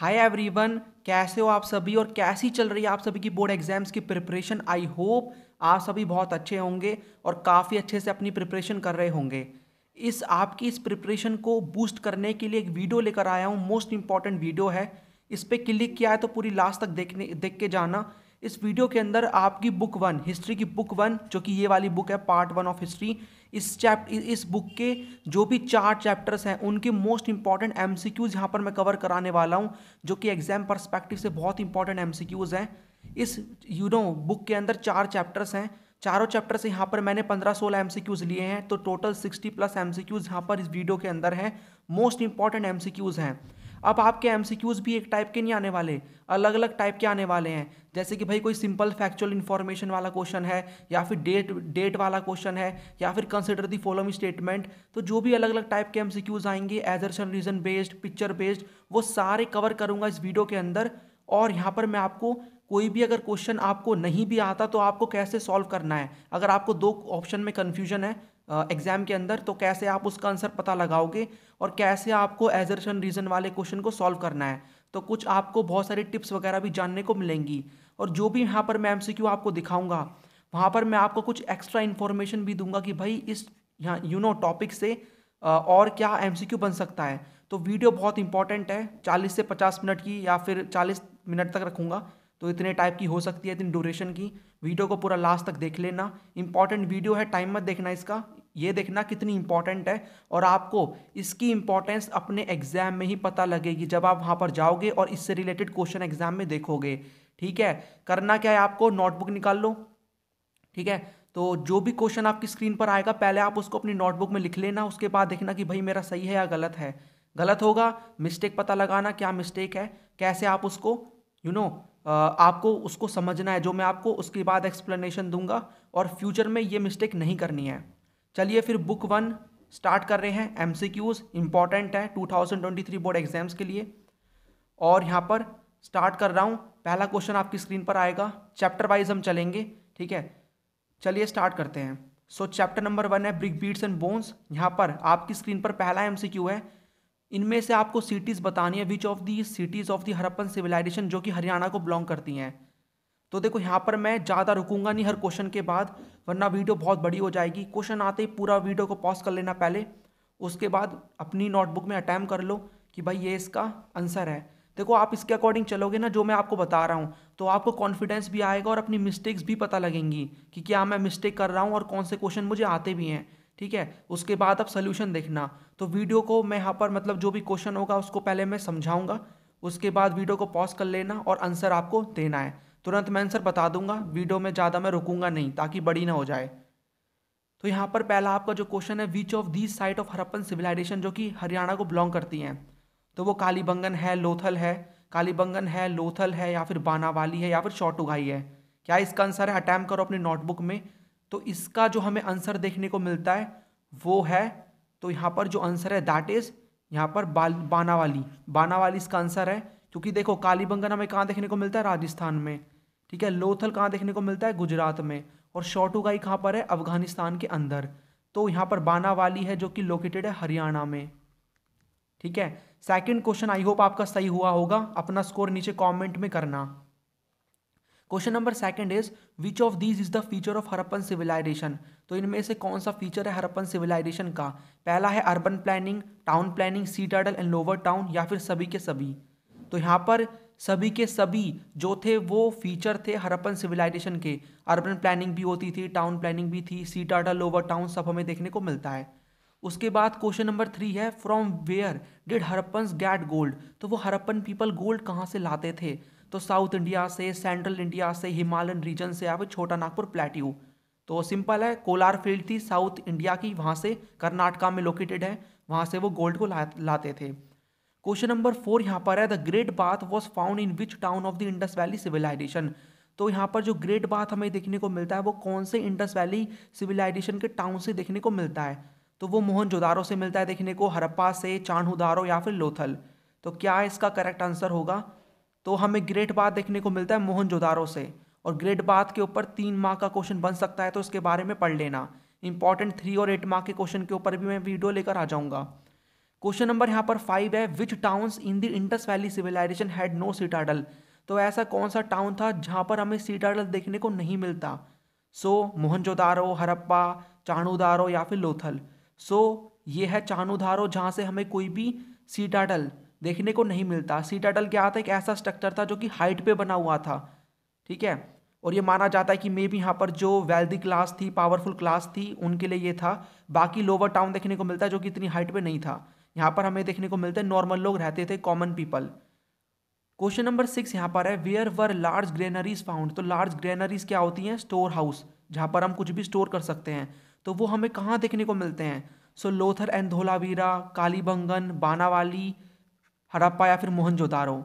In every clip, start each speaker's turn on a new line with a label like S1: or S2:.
S1: Hi everyone कैसे हो आप सभी और कैसी चल रही है आप सभी की बोर्ड एग्जाम्स की प्रिपरेशन आई होप आप सभी बहुत अच्छे होंगे और काफ़ी अच्छे से अपनी प्रिपरेशन कर रहे होंगे इस आपकी इस प्रिपरेशन को बूस्ट करने के लिए एक वीडियो लेकर आया हूँ मोस्ट इंपॉर्टेंट वीडियो है इस पर क्लिक किया है तो पूरी लास्ट तक देखने देख के जाना इस वीडियो के अंदर आपकी बुक वन हिस्ट्री की बुक वन जो कि ये वाली बुक है पार्ट वन ऑफ हिस्ट्री इस चैप्ट इस बुक के जो भी चार चैप्टर्स हैं उनके most important M C Qs यहाँ पर मैं कवर कराने वाला हूँ जो कि एग्जाम परस्पेक्टिव से बहुत इंपॉर्टेंट एम सी क्यूज़ हैं इस यू नो बुक के अंदर चार चैप्टर्स हैं चारों चैप्टर से यहाँ पर मैंने पंद्रह सोलह एम सी क्यूज़ लिए हैं तो total sixty plus M C Qs यहाँ पर इस वीडियो के अंदर हैं most important M C Qs हैं अब आपके एम भी एक टाइप के नहीं आने वाले अलग अलग टाइप के आने वाले हैं जैसे कि भाई कोई सिंपल फैक्चुअल इन्फॉर्मेशन वाला क्वेश्चन है या फिर डेट डेट वाला क्वेश्चन है या फिर कंसिडर दी फॉलोइंग स्टेटमेंट तो जो भी अलग अलग टाइप के एम आएंगे assertion reason based picture based वो सारे कवर करूंगा इस वीडियो के अंदर और यहाँ पर मैं आपको कोई भी अगर क्वेश्चन आपको नहीं भी आता तो आपको कैसे सॉल्व करना है अगर आपको दो ऑप्शन में कन्फ्यूजन है एग्ज़ाम के अंदर तो कैसे आप उसका आंसर पता लगाओगे और कैसे आपको एजर्शन रीज़न वाले क्वेश्चन को सॉल्व करना है तो कुछ आपको बहुत सारी टिप्स वगैरह भी जानने को मिलेंगी और जो भी यहाँ पर मैं एम आपको दिखाऊँगा वहाँ पर मैं आपको कुछ एक्स्ट्रा इन्फॉर्मेशन भी दूंगा कि भाई इस यहाँ यू नो टॉपिक से और क्या क्यू बन सकता है तो वीडियो बहुत इंपॉर्टेंट है 40 से 50 मिनट की या फिर 40 मिनट तक रखूँगा तो इतने टाइप की हो सकती है इतनी ड्यूरेशन की वीडियो को पूरा लास्ट तक देख लेना इंपॉर्टेंट वीडियो है टाइम मत देखना इसका ये देखना कितनी इंपॉर्टेंट है और आपको इसकी इंपॉर्टेंस अपने एग्जाम में ही पता लगेगी जब आप वहाँ पर जाओगे और इससे रिलेटेड क्वेश्चन एग्जाम में देखोगे ठीक है करना क्या है आपको नोटबुक निकाल लो ठीक है तो जो भी क्वेश्चन आपकी स्क्रीन पर आएगा पहले आप उसको अपनी नोटबुक में लिख लेना उसके बाद देखना कि भाई मेरा सही है या गलत है गलत होगा मिस्टेक पता लगाना क्या मिस्टेक है कैसे आप उसको यू you नो know, आपको उसको समझना है जो मैं आपको उसके बाद एक्सप्लेनेशन दूंगा और फ्यूचर में ये मिस्टेक नहीं करनी है चलिए फिर बुक वन स्टार्ट कर रहे हैं एम सी क्यूज़ इंपॉर्टेंट है two thousand twenty three board exams के लिए और यहाँ पर स्टार्ट कर रहा हूँ पहला क्वेश्चन आपकी स्क्रीन पर आएगा चैप्टर वाइज हम चलेंगे ठीक है चलिए स्टार्ट करते हैं सो चैप्टर नंबर वन है ब्रिक बीट्स एंड बोन्स यहाँ पर आपकी स्क्रीन पर पहला एम सी क्यू है इनमें से आपको सिटीज़ बतानी है which of the cities of the Harappan civilisation जो कि हरियाणा को बिलोंग करती हैं तो देखो यहाँ पर मैं ज़्यादा रुकूंगा नहीं हर क्वेश्चन के बाद वरना वीडियो बहुत बड़ी हो जाएगी क्वेश्चन आते ही पूरा वीडियो को पॉज कर लेना पहले उसके बाद अपनी नोटबुक में अटैम्प कर लो कि भाई ये इसका आंसर है देखो आप इसके अकॉर्डिंग चलोगे ना जो मैं आपको बता रहा हूँ तो आपको कॉन्फिडेंस भी आएगा और अपनी मिस्टेक्स भी पता लगेंगी कि क्या मैं मिस्टेक कर रहा हूँ और कौन से क्वेश्चन मुझे आते भी हैं ठीक है उसके बाद आप सोल्यूशन देखना तो वीडियो को मैं यहाँ पर मतलब जो भी क्वेश्चन होगा उसको पहले मैं समझाऊंगा उसके बाद वीडियो को पॉज कर लेना और आंसर आपको देना है तुरंत मैं आंसर बता दूंगा वीडियो में ज़्यादा मैं रुकूंगा नहीं ताकि बड़ी ना हो जाए तो यहाँ पर पहला आपका जो क्वेश्चन है which of these site of Harappan civilisation जो कि हरियाणा को बिलोंग करती हैं तो वो कालीबंगन है लोथल है कालीबंगन है लोथल है या फिर बानावाली है या फिर शॉर्ट उगाई है क्या इसका आंसर है अटैम्प करो अपनी नोटबुक में तो इसका जो हमें आंसर देखने को मिलता है वो है तो यहाँ पर जो आंसर है दैट इज यहाँ पर बाल बानावाली बानावाली इसका आंसर है क्योंकि देखो कालीबंगन हमें कहाँ देखने को मिलता है राजस्थान में ठीक है लोथल कहाँ देखने को मिलता है गुजरात में और शॉटुगाई कहाँ पर है अफगानिस्तान के अंदर तो यहाँ पर बानावाली है जो कि लोकेटेड है हरियाणा में ठीक है सेकंड क्वेश्चन आई होप आपका सही हुआ होगा अपना स्कोर नीचे कमेंट में करना question number second is which of these is the feature of Harappan civilization तो इनमें से कौन सा फीचर है हरप्पन सिविलाइजेशन का पहला है urban planning town planning citadel and lower town या फिर सभी के सभी तो यहाँ पर सभी के सभी जो थे वो फीचर थे हरप्पन सिविलाइजेशन के अर्बन प्लानिंग भी होती थी टाउन प्लानिंग भी थी सी टाडल लोअर टाउन सब हमें देखने को मिलता है उसके बाद क्वेश्चन नंबर थ्री है from where did Harappan get gold तो वो हरप्पन पीपल गोल्ड कहाँ से लाते थे तो साउथ इंडिया से सेंट्रल इंडिया से हिमालयन रीजन से आप छोटा नागपुर प्लेट्यू तो सिंपल है कोलार फील्ड थी साउथ इंडिया की वहाँ से कर्नाटका में लोकेटेड है वहाँ से वो गोल्ड को ला, लाते थे क्वेश्चन नंबर फोर यहाँ पर है the great bath was found in which town of the Indus valley civilisation तो यहाँ पर जो ग्रेट बाथ हमें देखने को मिलता है वो कौन से इंडस वैली सिविलाइजेशन के टाउन से देखने को मिलता है तो वो मोहनजोदारो से मिलता है देखने को हरप्पा से चाणहुदारो या फिर लोथल तो क्या इसका करेक्ट आंसर होगा तो हमें ग्रेट बात देखने को मिलता है मोहनजोदारो से और ग्रेट बात के ऊपर तीन मार्क का क्वेश्चन बन सकता है तो इसके बारे में पढ़ लेना इंपॉर्टेंट थ्री और एट मार्क के क्वेश्चन के ऊपर भी मैं वीडियो लेकर आ जाऊंगा क्वेश्चन नंबर यहाँ पर फाइव है which towns in the Indus valley civilisation had no citadel तो ऐसा कौन सा टाउन था जहाँ पर हमें सीटाडल देखने को नहीं मिलता सो so, मोहनजोदारो हरप्पा चाणूदारो या फिर लोथल सो so, ये है चाणूदारो जहाँ से हमें कोई भी सीटाडल देखने को नहीं मिलता सी टर्टल क्या है एक ऐसा स्ट्रक्चर था जो कि हाइट पे बना हुआ था ठीक है और ये माना जाता है कि मे भी यहाँ पर जो वेल्दी क्लास थी पावरफुल क्लास थी उनके लिए ये था बाकी लोअर टाउन देखने को मिलता है जो कि इतनी हाइट पे नहीं था यहाँ पर हमें देखने को मिलता है नॉर्मल लोग रहते थे common people question number six यहाँ पर है where were large granaries found तो लार्ज ग्रेनरीज क्या होती हैं स्टोर हाउस जहाँ पर हम कुछ भी स्टोर कर सकते हैं तो वो हमें कहाँ देखने को मिलते हैं सो लोथर एंड धोलावीरा कालीबंगन बानावाली हड़प्पा या फिर मोहनजोदारो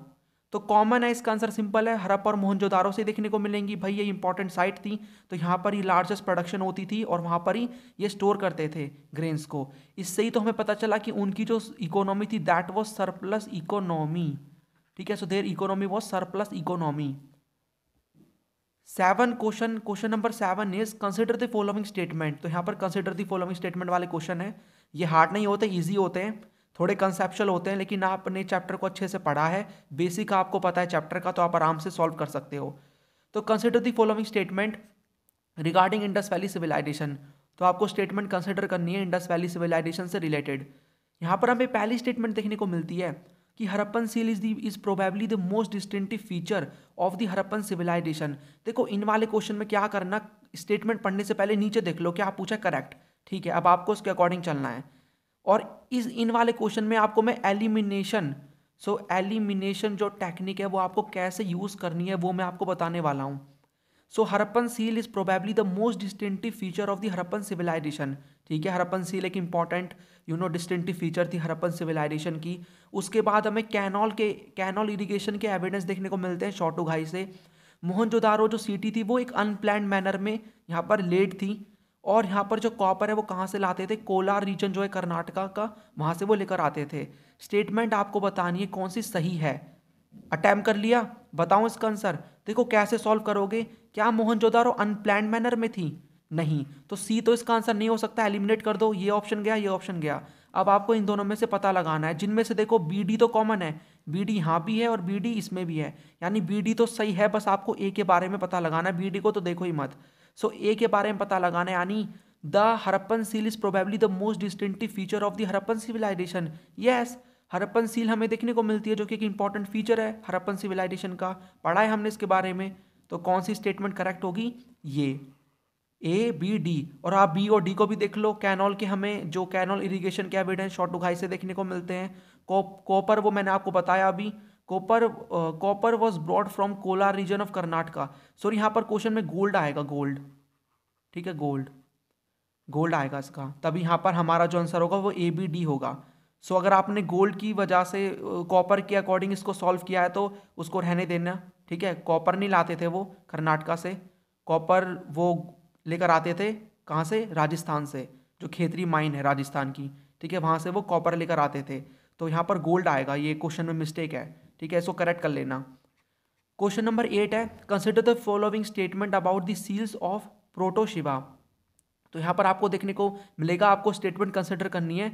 S1: तो कॉमन है इसका आंसर सिंपल है हड़प्पा और मोहनजोदारो से देखने को मिलेंगी भाई ये इंपॉर्टेंट साइट थी तो यहाँ पर ही लार्जेस्ट प्रोडक्शन होती थी और वहाँ पर ही ये स्टोर करते थे ग्रेन्स को इससे ही तो हमें पता चला कि उनकी जो इकोनॉमी थी दैट वॉज सरप्लस इकोनॉमी ठीक है so there economy was surplus economy seven question question number seven is consider the following statement तो यहाँ पर कंसिडर द फॉलोइंग स्टेटमेंट वाले क्वेश्चन है ये हार्ड नहीं होते ईजी होते हैं थोड़े कंसेप्शल होते हैं लेकिन आपने चैप्टर को अच्छे से पढ़ा है बेसिक आपको पता है चैप्टर का तो आप आराम से सॉल्व कर सकते हो तो consider the following statement regarding Indus valley civilisation तो आपको स्टेटमेंट कंसिडर करनी है इंडस वैली सिविलाइजेशन से रिलेटेड यहाँ पर हमें पहली स्टेटमेंट देखने को मिलती है कि Harappan seal is the is probably the most distinctive feature of the Harappan civilisation देखो इन वाले क्वेश्चन में क्या करना स्टेटमेंट पढ़ने से पहले नीचे देख लो क्या पूछा करेक्ट ठीक है अब आपको उसके अकॉर्डिंग चलना है और इस इन वाले क्वेश्चन में आपको मैं एलिमिनेशन सो एलिमिनेशन जो टेक्निक है वो आपको कैसे यूज़ करनी है वो मैं आपको बताने वाला हूँ so Harappan seal is probably the most distinctive feature of the Harappan civilisation ठीक है हरप्पन सील एक important you know distinctive feature थी हरप्पन सिविलाइजेशन की उसके बाद हमें कैनॉल के कैनॉल इरीगेशन के एविडेंस देखने को मिलते हैं घाई से मोहनजोदारो जो सिटी थी वो एक अनप्लैंड मैनर में यहाँ पर लेट थी और यहाँ पर जो कॉपर है वो कहाँ से लाते थे कोलार रीजन जो है कर्नाटका का वहाँ से वो लेकर आते थे स्टेटमेंट आपको बतानी है कौन सी सही है अटैम्प कर लिया बताऊँ इसका आंसर देखो कैसे सॉल्व करोगे क्या मोहनजोदारो अनप्लैंड मैनर में थी नहीं तो सी तो इसका आंसर नहीं हो सकता एलिमिनेट कर दो ये ऑप्शन गया ये ऑप्शन गया अब आपको इन दोनों में से पता लगाना है जिनमें से देखो बी डी तो कॉमन है बी डी यहाँ भी है और बी डी इसमें भी है यानी बी डी तो सही है बस आपको ए के बारे में पता लगाना है बी डी को तो देखो ही मत सो ए के बारे में पता लगाना यानी the Harappan seal is probably the most distinctive feature of the Harappan civilisation yes Harappan seal हमें देखने को मिलती है जो कि एक इंपॉर्टेंट फीचर है हरप्पन सिविलाइजेशन का पढ़ा है हमने इसके बारे में तो कौन सी स्टेटमेंट करेक्ट होगी ये ए बी डी और आप बी और डी को भी देख लो कैनॉल के हमें जो कैनॉल इरीगेशन के एविडेंस शॉर्ट उघाई से देखने को मिलते हैं कॉपर वो मैंने आपको बताया अभी copper copper was brought from Kolar region of Karnataka sorry यहाँ पर क्वेश्चन में गोल्ड आएगा गोल्ड ठीक है गोल्ड गोल्ड आएगा इसका तभी यहाँ पर हमारा जो आंसर होगा वो ए बी डी होगा सो so, अगर आपने गोल्ड की वजह से कॉपर uh, के अकॉर्डिंग इसको सॉल्व किया है तो उसको रहने देना ठीक है कॉपर नहीं लाते थे वो कर्नाटका से कॉपर वो लेकर आते थे कहाँ से राजस्थान से जो खेतरी माइन है राजस्थान की ठीक है वहाँ से वो कॉपर लेकर आते थे तो यहाँ पर गोल्ड आएगा ये क्वेश्चन में मिस्टेक है ठीक है इसको करेक्ट कर लेना क्वेश्चन नंबर एट है consider the following statement about the seals of Protoshiva तो यहाँ पर आपको देखने को मिलेगा आपको स्टेटमेंट कंसिडर करनी है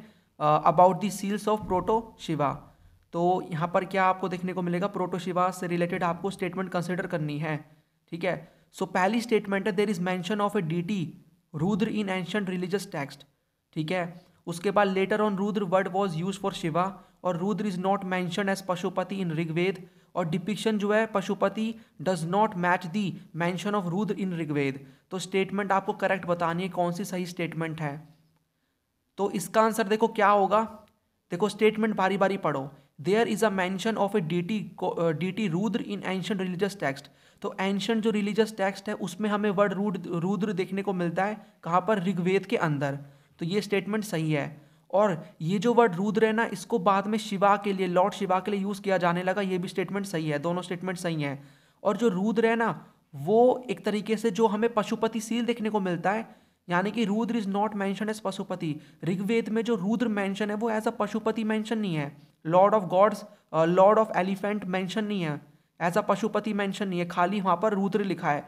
S1: about the seals of Protoshiva तो यहाँ पर क्या आपको देखने को मिलेगा प्रोटोशिवा से रिलेटेड आपको स्टेटमेंट कंसिडर करनी है ठीक है सो so, पहली स्टेटमेंट है there is mention of A D T Rudra in ancient religious text ठीक है उसके बाद later on Rudra word was use for Shiva और Rudra is not mention as Pashupati in Rigveda और डिपिक्शन जो है Pashupati does not match the mention of Rudra in Rigveda तो स्टेटमेंट आपको करेक्ट बतानी है कौन सी सही स्टेटमेंट है तो इसका आंसर देखो क्या होगा देखो स्टेटमेंट बारी बारी पढ़ो there is a mention of A D T D T Rudra in ancient religious text तो एंशंट जो रिलीजियस टेक्स्ट है उसमें हमें वर्ड रुद्र देखने को मिलता है कहाँ पर ऋग्वेद के अंदर तो ये स्टेटमेंट सही है और ये जो वर्ड रुद्र है ना इसको बाद में शिवा के लिए लॉर्ड शिवा के लिए यूज़ किया जाने लगा ये भी स्टेटमेंट सही है दोनों स्टेटमेंट सही हैं और जो रुद्र है ना वो एक तरीके से जो हमें पशुपति सील देखने को मिलता है यानी कि Rudra is not mention as Pashupati Rigveda में जो रुद्र मैंशन है वो एज अ पशुपति मैंशन नहीं है lord of gods lord of elephant mention नहीं है एज अ पशुपति मैंशन नहीं है खाली वहाँ पर रुद्र लिखा है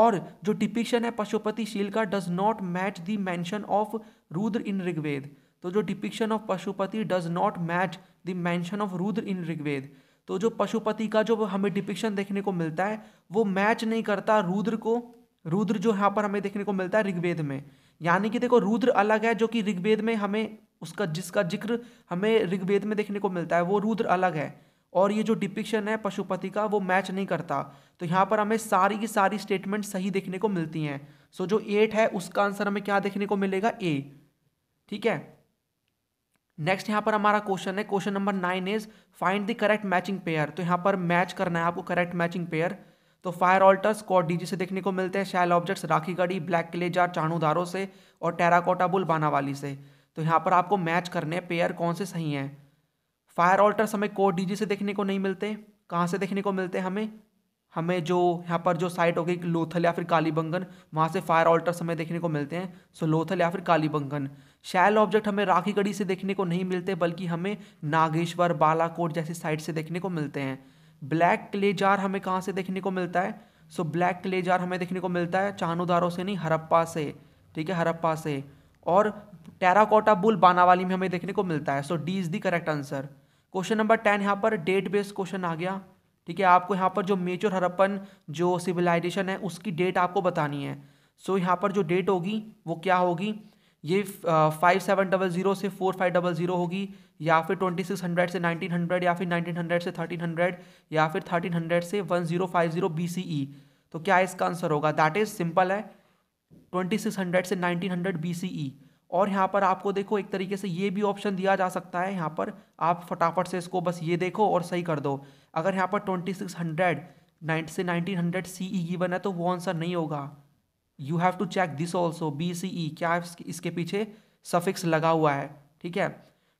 S1: और जो डिपिक्शन है पशुपति शील का does not match the mention of Rudra in Rigveda तो जो depiction of Pashupati does not match the mention of Rudra in Rigveda तो जो पशुपति का जो हमें डिपिक्शन देखने को मिलता है वो मैच नहीं करता रुद्र को रुद्र जो यहाँ पर हमें देखने को मिलता है ऋग्वेद में यानी कि देखो रुद्र अलग है जो कि ऋग्वेद में हमें उसका जिसका जिक्र हमें ऋग्वेद में देखने को मिलता है वो रुद्र अलग है और ये जो डिपिक्शन है पशुपति का वो मैच नहीं करता तो यहाँ पर हमें सारी की सारी स्टेटमेंट सही देखने को मिलती हैं सो जो एट है उसका आंसर हमें क्या देखने को मिलेगा ए ठीक है नेक्स्ट यहाँ पर हमारा क्वेश्चन है question number nine is find the correct matching pair तो यहाँ पर मैच करना है आपको करेक्ट मैचिंग पेयर तो फायर ऑल्टर स्कॉट डीजी से देखने को मिलते हैं शैल ऑब्जेक्ट्स राखी गढ़ी ब्लैक किलेजार चाणूदारों से और टेराकोटा बुल बानावाली से तो यहाँ पर आपको मैच करने हैं पेयर कौन से सही हैं फायर ऑल्टर्स हमें कोट डीजी से देखने को नहीं मिलते कहाँ से देखने को मिलते हैं हमें हमें जो यहाँ पर जो साइट हो गई लोथल या फिर कालीबंगन वहाँ से फायर ऑल्टर्स हमें देखने को मिलते हैं सो लोथल या फिर कालीबंगन शैल ऑब्जेक्ट हमें राखी गढ़ी से देखने को नहीं मिलते बल्कि हमें नागेश्वर बालाकोट जैसी साइड से देखने को मिलते हैं ब्लैक क्ले जार हमें कहाँ से देखने को मिलता है सो ब्लैक क्ले जार हमें देखने को मिलता है चानोदारों से नहीं हरप्पा से ठीक है हरप्पा से और टेराकोटा बुल बानावाली में हमें देखने को मिलता है so D is the correct answer question number ten यहाँ पर डेट बेस्ड क्वेश्चन आ गया ठीक है आपको यहाँ पर जो मेचोर हरप्पन जो सिविलाइजेशन है उसकी डेट आपको बतानी है सो so, यहाँ पर जो डेट होगी वो क्या होगी ये फाइव सेवन डबल ज़ीरो से फोर फाइव डबल ज़ीरो होगी या फिर ट्वेंटी सिक्स हंड्रेड से नाइनटीन हंड्रेड या फिर नाइनटीन हंड्रेड से थर्टीन हंड्रेड या फिर थर्टीन हंड्रेड से one zero five zero B C E तो क्या इसका आंसर होगा दैट इज़ सिंपल है ट्वेंटी सिक्स हंड्रेड से nineteen hundred B C E और यहाँ पर आपको देखो एक तरीके से ये भी ऑप्शन दिया जा सकता है यहाँ पर आप फटाफट से इसको बस ये देखो और सही कर दो अगर यहाँ पर ट्वेंटी सिक्स हंड्रेड नाइन से nineteen hundred C E given है तो वो आंसर नहीं होगा you have to check this also B C E क्या इसके पीछे सफिक्स लगा हुआ है ठीक है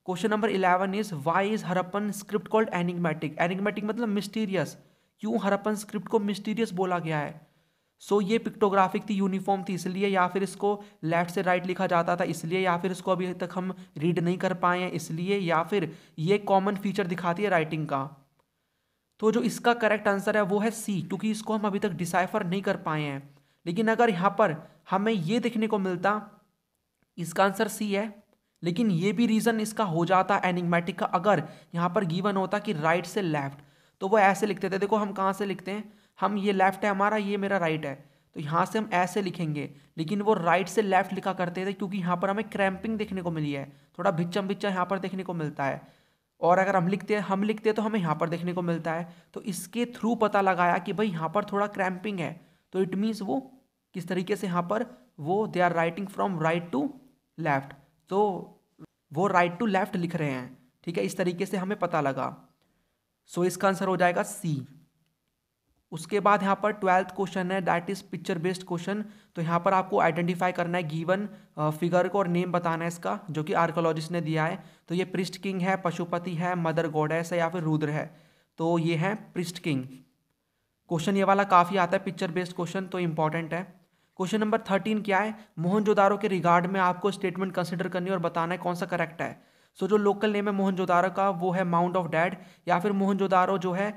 S1: question number eleven is why is Harappan script called enigmatic enigmatic मतलब मिस्टीरियस क्यों हरप्पन स्क्रिप्ट को मिस्टीरियस बोला गया है सो so, ये पिक्टोग्राफिक थी यूनिफॉर्म थी इसलिए या फिर इसको लेफ्ट से राइट लिखा जाता था इसलिए या फिर इसको अभी तक हम रीड नहीं कर पाए हैं इसलिए या फिर ये कॉमन फीचर दिखाती है राइटिंग का तो जो इसका करेक्ट आंसर है वो है सी क्योंकि इसको हम अभी तक डिसाइफर नहीं कर पाए हैं लेकिन अगर यहाँ पर हमें ये देखने को मिलता इसका आंसर सी है लेकिन ये भी रीज़न इसका हो जाता एनिगमेटिक का अगर यहाँ पर गिवन होता कि राइट से लेफ्ट तो वो ऐसे लिखते थे देखो हम कहाँ से लिखते हैं हम ये लेफ्ट है हमारा ये मेरा राइट है तो यहाँ से हम ऐसे लिखेंगे लेकिन वो राइट से लेफ्ट लिखा करते थे क्योंकि यहाँ पर हमें क्रैम्पिंग देखने को मिली है थोड़ा भिच्चम भिच्चा यहाँ पर देखने को मिलता है और अगर हम लिखते हैं हम लिखते हैं तो हमें यहाँ पर देखने को मिलता है तो इसके थ्रू पता लगाया कि भाई यहाँ पर थोड़ा क्रैम्पिंग है तो इट मीन्स वो किस तरीके से यहाँ पर वो they are writing from right to left तो वो राइट टू लेफ्ट लिख रहे हैं ठीक है इस तरीके से हमें पता लगा सो so, इसका आंसर हो जाएगा सी उसके बाद यहाँ पर ट्वेल्थ क्वेश्चन है that is picture based question तो यहाँ पर आपको आइडेंटिफाई करना है गिवन फिगर को और नेम बताना है इसका जो कि आर्कोलॉजिस्ट ने दिया है तो ये पृष्ठ किंग है पशुपति है मदर गॉडेस है या फिर रुद्र है तो ये है पृष्ठ किंग क्वेश्चन ये वाला काफ़ी आता है पिक्चर बेस्ड क्वेश्चन तो इंपॉर्टेंट है क्वेश्चन नंबर थर्टीन क्या है मोहनजोदारो के रिगार्ड में आपको स्टेटमेंट कंसिडर करनी है और बताना है कौन सा करेक्ट है सो so, जो लोकल नेम है मोहनजोदारो का वो है माउंट ऑफ डैड या फिर मोहनजोदारो जो है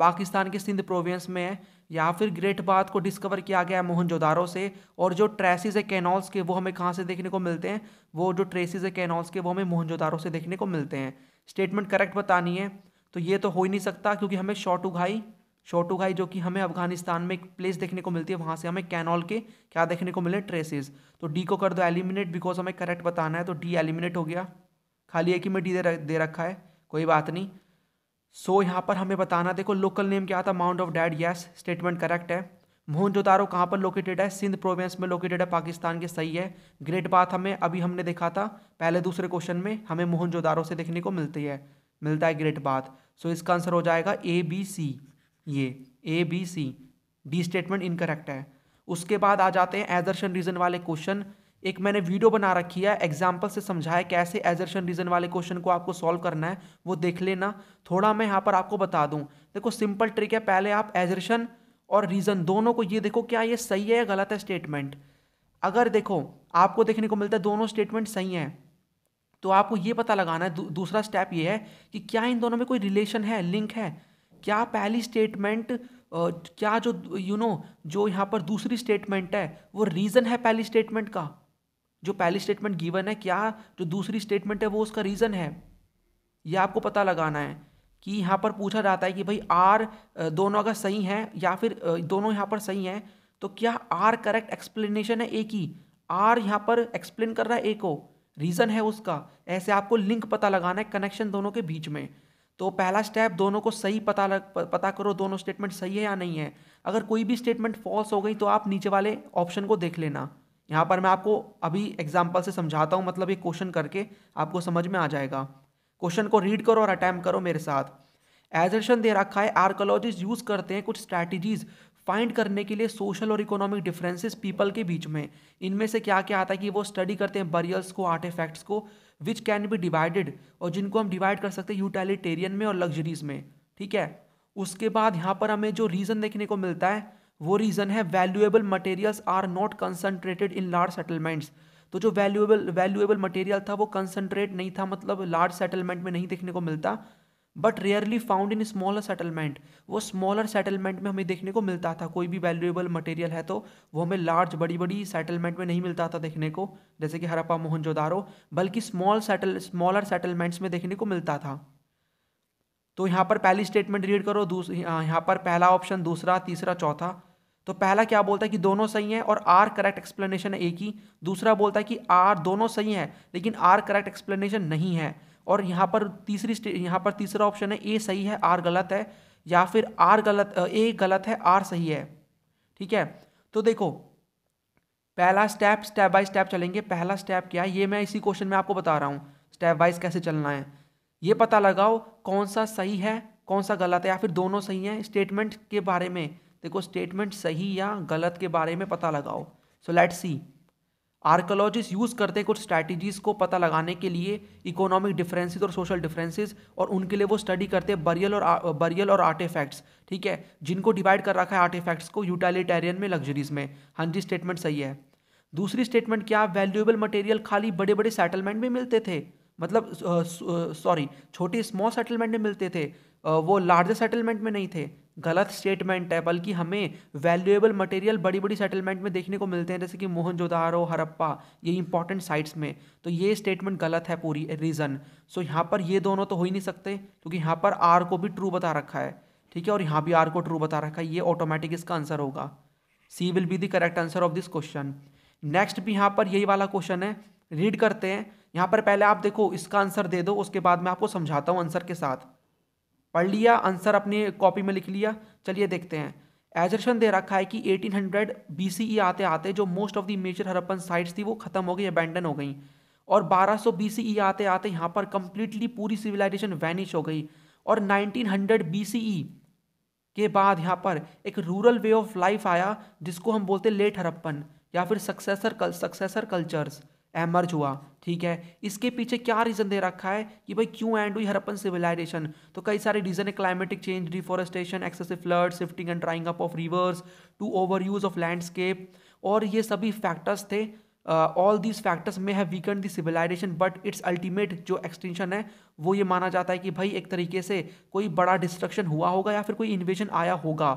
S1: पाकिस्तान के सिंध प्रोविंस में है या फिर ग्रेट बाथ को डिस्कवर किया गया है मोहनजोदारो से और जो ट्रेसिस है कैनॉल्स के वो हमें कहाँ से देखने को मिलते हैं वो जो ट्रेसिस है कैनॉल्स के वो हमें मोहनजोदारो से देखने को मिलते हैं स्टेटमेंट करेक्ट बतानी है तो ये तो हो ही नहीं सकता क्योंकि हमें शॉर्ट उघाई शोटोगाई जो कि हमें अफगानिस्तान में एक प्लेस देखने को मिलती है वहाँ से हमें कैनॉल के क्या देखने को मिले ट्रेसेस तो डी को कर दो एलिमिनेट बिकॉज हमें करेक्ट बताना है तो डी एलिमिनेट हो गया खाली एक ही में डी दे रखा है कोई बात नहीं सो so, यहाँ पर हमें बताना देखो लोकल नेम क्या था mount of dead yes statement correct है मोहन जोदारो कहाँ पर लोकेटेड है सिंध प्रोविंस में लोकेटेड है पाकिस्तान के सही है ग्रेट बात हमें अभी हमने देखा था पहले दूसरे क्वेश्चन में हमें मोहन से देखने को मिलती है मिलता है ग्रेट बात सो so, इसका आंसर हो जाएगा ए बी सी ये A B C D statement incorrect है उसके बाद आ जाते हैं एजर्शन रीजन वाले क्वेश्चन एक मैंने वीडियो बना रखी है एग्जाम्पल से समझाया कैसे एजर्शन रीजन वाले क्वेश्चन को आपको सॉल्व करना है वो देख लेना थोड़ा मैं यहाँ पर आपको बता दूँ देखो सिंपल ट्रिक है पहले आप एजर्शन और रीज़न दोनों को ये देखो क्या ये सही है या गलत है स्टेटमेंट अगर देखो आपको देखने को मिलता है दोनों स्टेटमेंट सही हैं तो आपको ये पता लगाना है दूसरा स्टेप ये है कि क्या इन दोनों में कोई रिलेशन है लिंक है क्या पहली स्टेटमेंट क्या जो यू you नो know, जो यहाँ पर दूसरी स्टेटमेंट है वो रीज़न है पहली स्टेटमेंट का जो पहली स्टेटमेंट गिवन है क्या जो दूसरी स्टेटमेंट है वो उसका रीज़न है ये आपको पता लगाना है कि यहाँ पर पूछा जाता है कि भाई आर दोनों अगर सही हैं या फिर दोनों यहाँ पर सही हैं तो क्या आर करेक्ट एक्सप्लेनेशन है ए की आर यहाँ पर एक्सप्लेन कर रहा है ए को रीज़न है उसका ऐसे आपको लिंक पता लगाना है कनेक्शन दोनों के बीच में तो पहला स्टेप दोनों को सही पता लग पता करो दोनों स्टेटमेंट सही है या नहीं है अगर कोई भी स्टेटमेंट फॉल्स हो गई तो आप नीचे वाले ऑप्शन को देख लेना यहाँ पर मैं आपको अभी एग्जाम्पल से समझाता हूँ मतलब ये क्वेश्चन करके आपको समझ में आ जाएगा क्वेश्चन को रीड करो और अटैम्प करो मेरे साथ एजर्शन दे रखा है आर्कोलॉजिस्ट यूज़ करते हैं कुछ स्ट्रैटेजीज फाइंड करने के लिए सोशल और इकोनॉमिक डिफरेंसेस पीपल के बीच में इनमें से क्या क्या आता है कि वो स्टडी करते हैं बरियल्स को आर्टिफैक्ट्स को विच कैन बी डिवाइडेड और जिनको हम डिवाइड कर सकते हैं यूटिलिटेरियन में और लग्जरीज में ठीक है उसके बाद यहाँ पर हमें जो रीज़न देखने को मिलता है वो रीज़न है valuable materials are not concentrated in large settlements तो जो वैल्यूएबल वैल्यूएबल मटेरियल था वो कंसनट्रेट नहीं था मतलब लार्ज सेटलमेंट में नहीं देखने को मिलता but rarely found in smaller settlement वो स्मॉलर सेटलमेंट में हमें देखने को मिलता था कोई भी वैल्यूएबल मटेरियल है तो वो हमें लार्ज बड़ी बड़ी सेटलमेंट में नहीं मिलता था देखने को जैसे कि हरप्पा मोहनजोदारो बल्कि स्मॉल सेटल स्मॉलर सेटलमेंट्स में देखने को मिलता था तो यहाँ पर पहली स्टेटमेंट रीड करो यहाँ पर पहला ऑप्शन दूसरा तीसरा चौथा तो पहला क्या बोलता है कि दोनों सही हैं और आर करेक्ट एक्सप्लेनेशन है एक ही दूसरा बोलता है कि आर दोनों सही है लेकिन आर करेक्ट एक्सप्लेनेशन नहीं है और यहाँ पर तीसरी यहाँ पर तीसरा ऑप्शन है ए सही है आर गलत है या फिर आर गलत ए गलत है आर सही है ठीक है तो देखो पहला स्टेप स्टेप बाय स्टेप चलेंगे पहला स्टेप क्या है ये मैं इसी क्वेश्चन में आपको बता रहा हूँ स्टेप वाइज कैसे चलना है ये पता लगाओ कौन सा सही है कौन सा गलत है या फिर दोनों सही हैं स्टेटमेंट के बारे में देखो स्टेटमेंट सही या गलत के बारे में पता लगाओ so let see archaeologist use करते हैं कुछ स्ट्रैटेजीज़ को पता लगाने के लिए इकोनॉमिक डिफरेंसेस और सोशल डिफरेंसेस और उनके लिए वो स्टडी करते हैं बरियल और बरियल और आर्टिफैक्ट्स ठीक है जिनको डिवाइड कर रखा है आर्टिफैक्ट्स को यूटिलिटेरियन में लग्जरीज में हाँ जी स्टेटमेंट सही है दूसरी स्टेटमेंट क्या वैल्यूएबल मटेरियल खाली बड़े बड़े सेटलमेंट में मिलते थे मतलब सॉरी छोटे स्मॉल सेटलमेंट में मिलते थे वो लार्जर सेटलमेंट में नहीं थे गलत स्टेटमेंट है बल्कि हमें वैल्यूएबल मटेरियल बड़ी बड़ी सेटलमेंट में देखने को मिलते हैं जैसे कि मोहनजोदारो हरप्पा ये इंपॉर्टेंट साइट्स में तो ये स्टेटमेंट गलत है पूरी रीज़न सो so, यहाँ पर ये दोनों तो हो ही नहीं सकते क्योंकि यहाँ पर आर को भी ट्रू बता रखा है ठीक है और यहाँ भी आर को ट्रू बता रखा है ये ऑटोमेटिक इसका आंसर होगा C will be the correct answer of this question next भी यहाँ पर यही वाला क्वेश्चन है रीड करते हैं यहाँ पर पहले आप देखो इसका आंसर दे दो उसके बाद मैं आपको समझाता हूँ आंसर के साथ पढ़ लिया आंसर अपने कॉपी में लिख लिया चलिए देखते हैं एजर्शन दे रखा है कि 1800 हंड्रेड बी e आते आते जो most of the major Harappan sites थी वो खत्म हो गई अबैंडन हो गई और 1200 सौ e आते आते यहाँ पर कम्प्लीटली पूरी सिविलाइजेशन वैनिश हो गई और 1900 हंड्रेड e के बाद यहाँ पर एक रूरल वे ऑफ लाइफ आया जिसको हम बोलते लेट हरप्पन या फिर सक्सेसर कल सक्सेसर कल्चर्स एमर्ज हुआ ठीक है इसके पीछे क्या रीज़न दे रखा है कि भाई क्यों एंड हुई हरप्पन सिविलाइजेशन तो कई सारे रीज़न है climatic change deforestation excessive flood shifting and drying up of rivers to over use of landscape और ये सभी फैक्टर्स थे all these factors may have weaken the civilisation but it's ultimate जो एक्सटेंशन है वो ये माना जाता है कि भाई एक तरीके से कोई बड़ा डिस्ट्रक्शन हुआ होगा या फिर कोई इन्वेजन आया होगा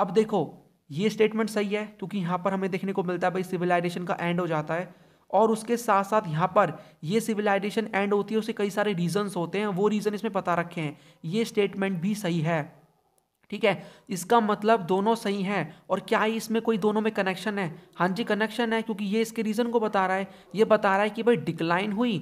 S1: अब देखो ये स्टेटमेंट सही है क्योंकि यहाँ पर हमें देखने को मिलता है भाई सिविलाइजेशन का एंड हो जाता है और उसके साथ साथ यहाँ पर ये सिविलाइजेशन एंड होती है उसके कई सारे रीजन्स होते हैं वो रीज़न इसमें पता रखे हैं ये स्टेटमेंट भी सही है ठीक है इसका मतलब दोनों सही हैं और क्या इसमें कोई दोनों में कनेक्शन है हाँ जी कनेक्शन है क्योंकि ये इसके रीज़न को बता रहा है ये बता रहा है कि भाई डिक्लाइन हुई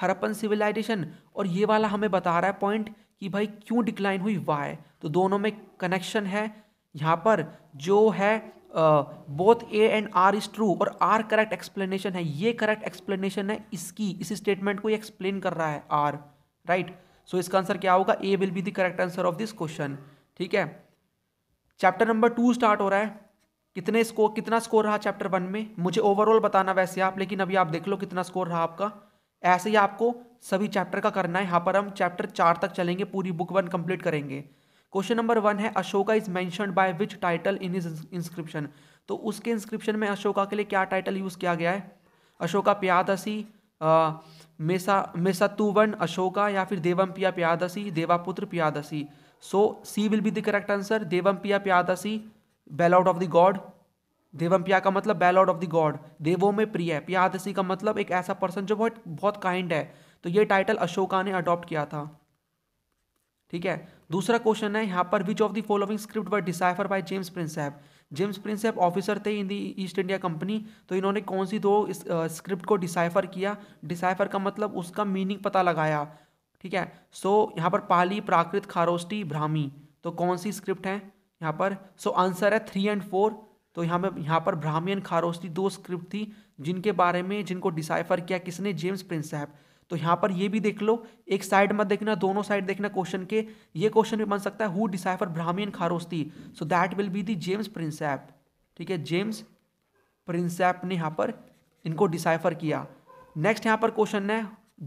S1: हरपन सिविलाइजेशन और ये वाला हमें बता रहा है पॉइंट कि भाई क्यों डिक्लाइन हुई वाई तो दोनों में कनेक्शन है यहाँ पर जो है both A and R is true और आर करेक्ट एक्सप्लेनेशन है ये करेक्ट एक्सप्लेनेशन है इसकी इस स्टेटमेंट को एक्सप्लेन कर रहा है आर राइट सो इसका आंसर क्या होगा A will be the correct answer of this question ठीक है चैप्टर नंबर टू स्टार्ट हो रहा है कितने स्कोर कितना स्कोर रहा चैप्टर वन में मुझे ओवरऑल बताना वैसे आप लेकिन अभी आप देख लो कितना स्कोर रहा आपका ऐसे ही आपको सभी चैप्टर का करना है यहाँ पर हम चैप्टर चार तक चलेंगे पूरी बुक वन कंप्लीट करेंगे क्वेश्चन नंबर वन है Ashoka is mention by which title in his inscription तो उसके इंस्क्रिप्शन में अशोका के लिए क्या टाइटल यूज़ किया गया है अशोका प्यादसी मेसा मेसातुवन अशोका या फिर Devanampiya Piyadasi Devaputra Piyadasi so C will be the correct answer Devanampiya Piyadasi beloved of the god Devanampiya का मतलब beloved of the god देवों में प्रिय है प्यादसी का मतलब एक ऐसा पर्सन जो बहुत बहुत काइंड है तो ये टाइटल अशोका ने अडॉप्ट किया था ठीक है दूसरा क्वेश्चन है यहाँ पर which of the following script were decipher by James Prinsep James Prinsep officer थे in the East India Company तो इन्होंने कौन सी दो स्क्रिप्ट को डिसाइफर किया डिसाइफर का मतलब उसका मीनिंग पता लगाया ठीक है सो so, यहाँ पर पाली प्राकृत खारोष्टी भ्रामी तो कौन सी स्क्रिप्ट है यहाँ पर सो so, आंसर है थ्री एंड फोर तो यहाँ पर यहाँ पर भ्रामी एंड खारोष्टी दो स्क्रिप्ट थी जिनके बारे में जिनको डिसाइफर किया किसने जेम्स प्रिंसेप तो यहाँ पर ये भी देख लो एक साइड मत देखना दोनों साइड देखना क्वेश्चन के ये क्वेश्चन भी बन सकता है who decipher Brahmi Kharosthi so that will be the James Prinsep ठीक है जेम्स प्रिंसैप ने यहाँ पर इनको डिसाइफर किया नेक्स्ट यहाँ पर क्वेश्चन है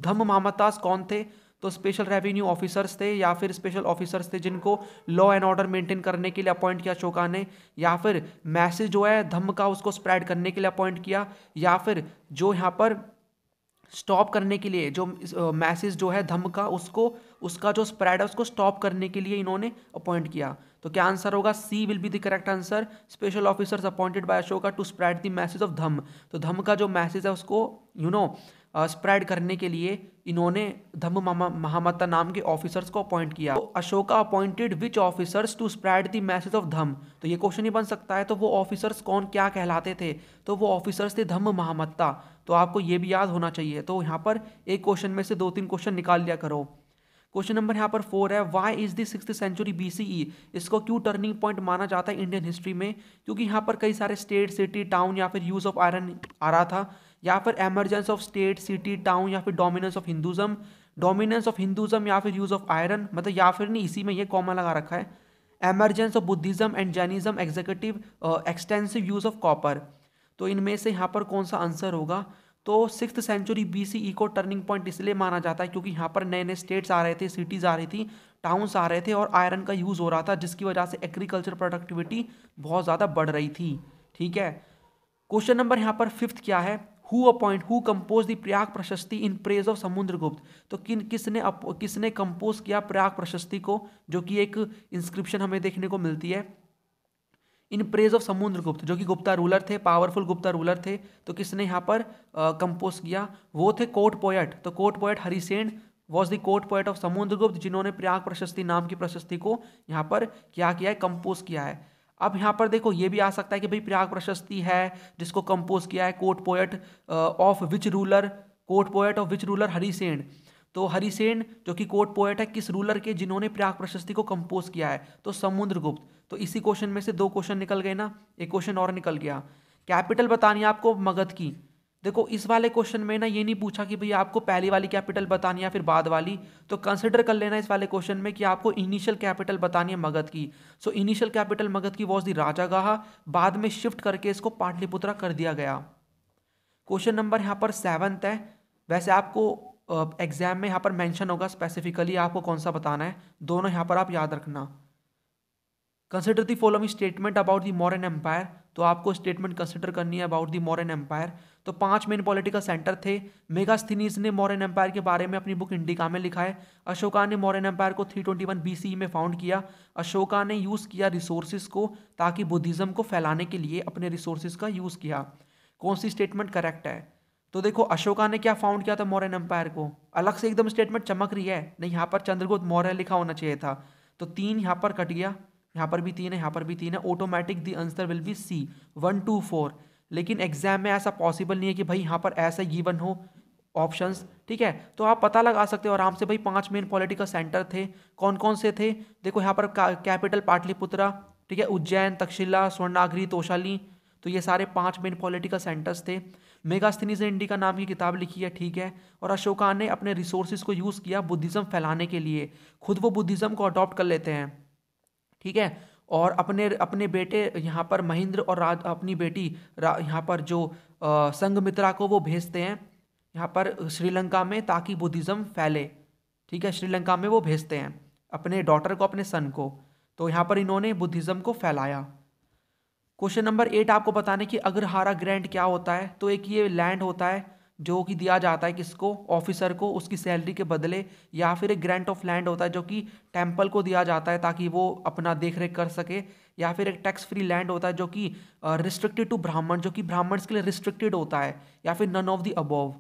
S1: धम्म मामतास कौन थे तो स्पेशल रेवेन्यू ऑफिसर्स थे या फिर स्पेशल ऑफिसर्स थे जिनको लॉ एंड ऑर्डर मेंटेन करने के लिए अपॉइंट किया चौका ने या फिर मैसेज जो है धम्म का उसको स्प्रेड करने के लिए अपॉइंट किया या फिर जो यहाँ पर स्टॉप करने के लिए जो मैसेज जो है धम का उसको उसका जो स्प्रेड है उसको स्टॉप करने के लिए इन्होंने अपॉइंट किया तो क्या आंसर होगा C will be the correct answer special officers appointed by Ashoka to spread the message of dhamma तो धम का जो मैसेज है उसको यू नो स्प्रेड करने के लिए इन्होंने धम्म महामाता नाम के ऑफिसर्स को अपॉइंट किया तो Ashoka appointed which officers to spread the message of dhamma तो ये क्वेश्चन ही बन सकता है तो वो ऑफिसर्स कौन क्या कहलाते थे तो वो ऑफिसर्स थे धम्म महामत्ता तो आपको ये भी याद होना चाहिए तो यहाँ पर एक क्वेश्चन में से दो तीन क्वेश्चन निकाल लिया करो क्वेश्चन नंबर यहाँ पर फोर है why is sixth century B C E इसको क्यों टर्निंग पॉइंट माना जाता है इंडियन हिस्ट्री में क्योंकि यहाँ पर कई सारे स्टेट सिटी टाउन या फिर यूज़ ऑफ आयरन आ रहा था या फिर emergence of state city town या फिर dominance of Hinduism dominance of Hinduism या फिर यूज़ ऑफ आयरन मतलब या फिर नहीं इसी में ये कॉमा लगा रखा है emergence of Buddhism and Jainism executive extensive use of copper तो इनमें से यहाँ पर कौन सा आंसर होगा तो सिक्स सेंचुरी बीसीई को टर्निंग पॉइंट इसलिए माना जाता है क्योंकि यहाँ पर नए नए स्टेट्स आ रहे थे सिटीज़ आ रही थी टाउन्स आ रहे थे और आयरन का यूज़ हो रहा था जिसकी वजह से एग्रीकल्चर प्रोडक्टिविटी बहुत ज़्यादा बढ़ रही थी ठीक है क्वेश्चन नंबर यहाँ पर फिफ्थ क्या है who appoint who compose the Prayag Prashasti in praise of Samudragupta तो किन किसने किसने कम्पोज किया प्रयाग प्रशस्ति को जो कि एक इंस्क्रिप्शन हमें देखने को मिलती है इन प्रेज ऑफ समुद्र गुप्त जो कि गुप्ता रूलर थे पावरफुल गुप्ता रूलर थे तो किसने यहाँ पर कंपोज किया वो थे कोट पोएट तो court poet Harisena was the court poet of Samudragupta जिन्होंने प्रयाग प्रशस्ति नाम की प्रशस्ति को यहाँ पर क्या किया है कंपोज किया है अब यहाँ पर देखो ये भी आ सकता है कि भाई प्रयाग प्रशस्ति है जिसको कंपोज किया है court poet of which ruler court poet of which ruler Harisena तो हरिसेन जो कि कोर्ट पोएट है किस रूलर के जिन्होंने प्राग प्रशस्ति को कंपोज किया है तो समुद्रगुप्त तो इसी क्वेश्चन में से दो क्वेश्चन निकल गए ना एक क्वेश्चन और निकल गया कैपिटल बतानी है आपको मगध की देखो इस वाले क्वेश्चन में ना ये नहीं पूछा कि भाई आपको पहली वाली कैपिटल बतानी है फिर बाद वाली तो कंसिडर कर लेना इस वाले क्वेश्चन में कि आपको इनिशियल कैपिटल बतानी है मगध की सो इनिशियल कैपिटल मगध की वॉज दी राजा गाह बाद में शिफ्ट करके इसको पाटलिपुत्रा कर दिया गया क्वेश्चन नंबर यहाँ पर सेवन्थ है वैसे आपको एग्ज़ाम में यहाँ पर मेंशन होगा स्पेसिफिकली आपको कौन सा बताना है दोनों यहाँ पर आप याद रखना consider the following statement about the Mauryan empire तो आपको स्टेटमेंट कंसिडर करनी है अबाउट दी मॉरन एम्पायर तो पांच मेन पॉलिटिकल सेंटर थे मेगास्थीनीज ने मॉरन एम्पायर के बारे में अपनी बुक इंडिका में लिखा है अशोका ने मॉरन एम्पायर को 321 बीसीई e में फाउंड किया अशोका ने यूज़ किया रिसोर्सिस को ताकि बुद्धिज़्म को फैलाने के लिए अपने रिसोर्सिस का यूज़ किया कौन सी स्टेटमेंट करेक्ट है तो देखो अशोका ने क्या फाउंड किया था मौर्यन एम्पायर को अलग से एकदम स्टेटमेंट चमक रही है नहीं यहाँ पर चंद्रगुप्त मौर्य लिखा होना चाहिए था तो तीन यहाँ पर कट गया यहाँ पर भी तीन है यहाँ पर भी तीन है automatic the answer will be C one two four लेकिन एग्जाम में ऐसा पॉसिबल नहीं है कि भाई यहाँ पर ऐसा गिवन हो ऑप्शंस ठीक है तो आप पता लगा सकते हो आराम से भाई पांच मेन पॉलिटिकल सेंटर थे कौन कौन से थे देखो यहाँ पर कैपिटल पाटलिपुत्रा ठीक है उज्जैन तक्षशिला स्वर्णागरी तोशाली तो ये सारे पांच मेन पॉलिटिकल सेंटर्स थे मेगास्थनीज ने इंडिका नाम की किताब लिखी है ठीक है और अशोका ने अपने रिसोर्सेज को यूज़ किया बुद्धिज़्म फैलाने के लिए खुद वो बुद्धिज़्म को अडॉप्ट कर लेते हैं ठीक है और अपने अपने बेटे यहाँ पर महेंद्र और राज अपनी बेटी यहाँ पर जो संगमित्रा को वो भेजते हैं यहाँ पर श्रीलंका में ताकि बुद्धिज़्म फैले ठीक है श्रीलंका में वो भेजते हैं अपने डॉटर को अपने सन को तो यहाँ पर इन्होंने बुद्धिज़्म को फैलाया क्वेश्चन नंबर एट आपको बताने कि अग्रहारा ग्रैंड क्या होता है तो एक ये लैंड होता है जो कि दिया जाता है किसको ऑफिसर को उसकी सैलरी के बदले या फिर एक ग्रांट ऑफ लैंड होता है जो कि टेम्पल को दिया जाता है ताकि वो अपना देख रेख कर सके या फिर एक टैक्स फ्री लैंड होता है जो कि रिस्ट्रिक्टेड टू ब्राह्मण जो कि ब्राह्मण्स के लिए रिस्ट्रिक्टेड होता है या फिर नन ऑफ द अबोव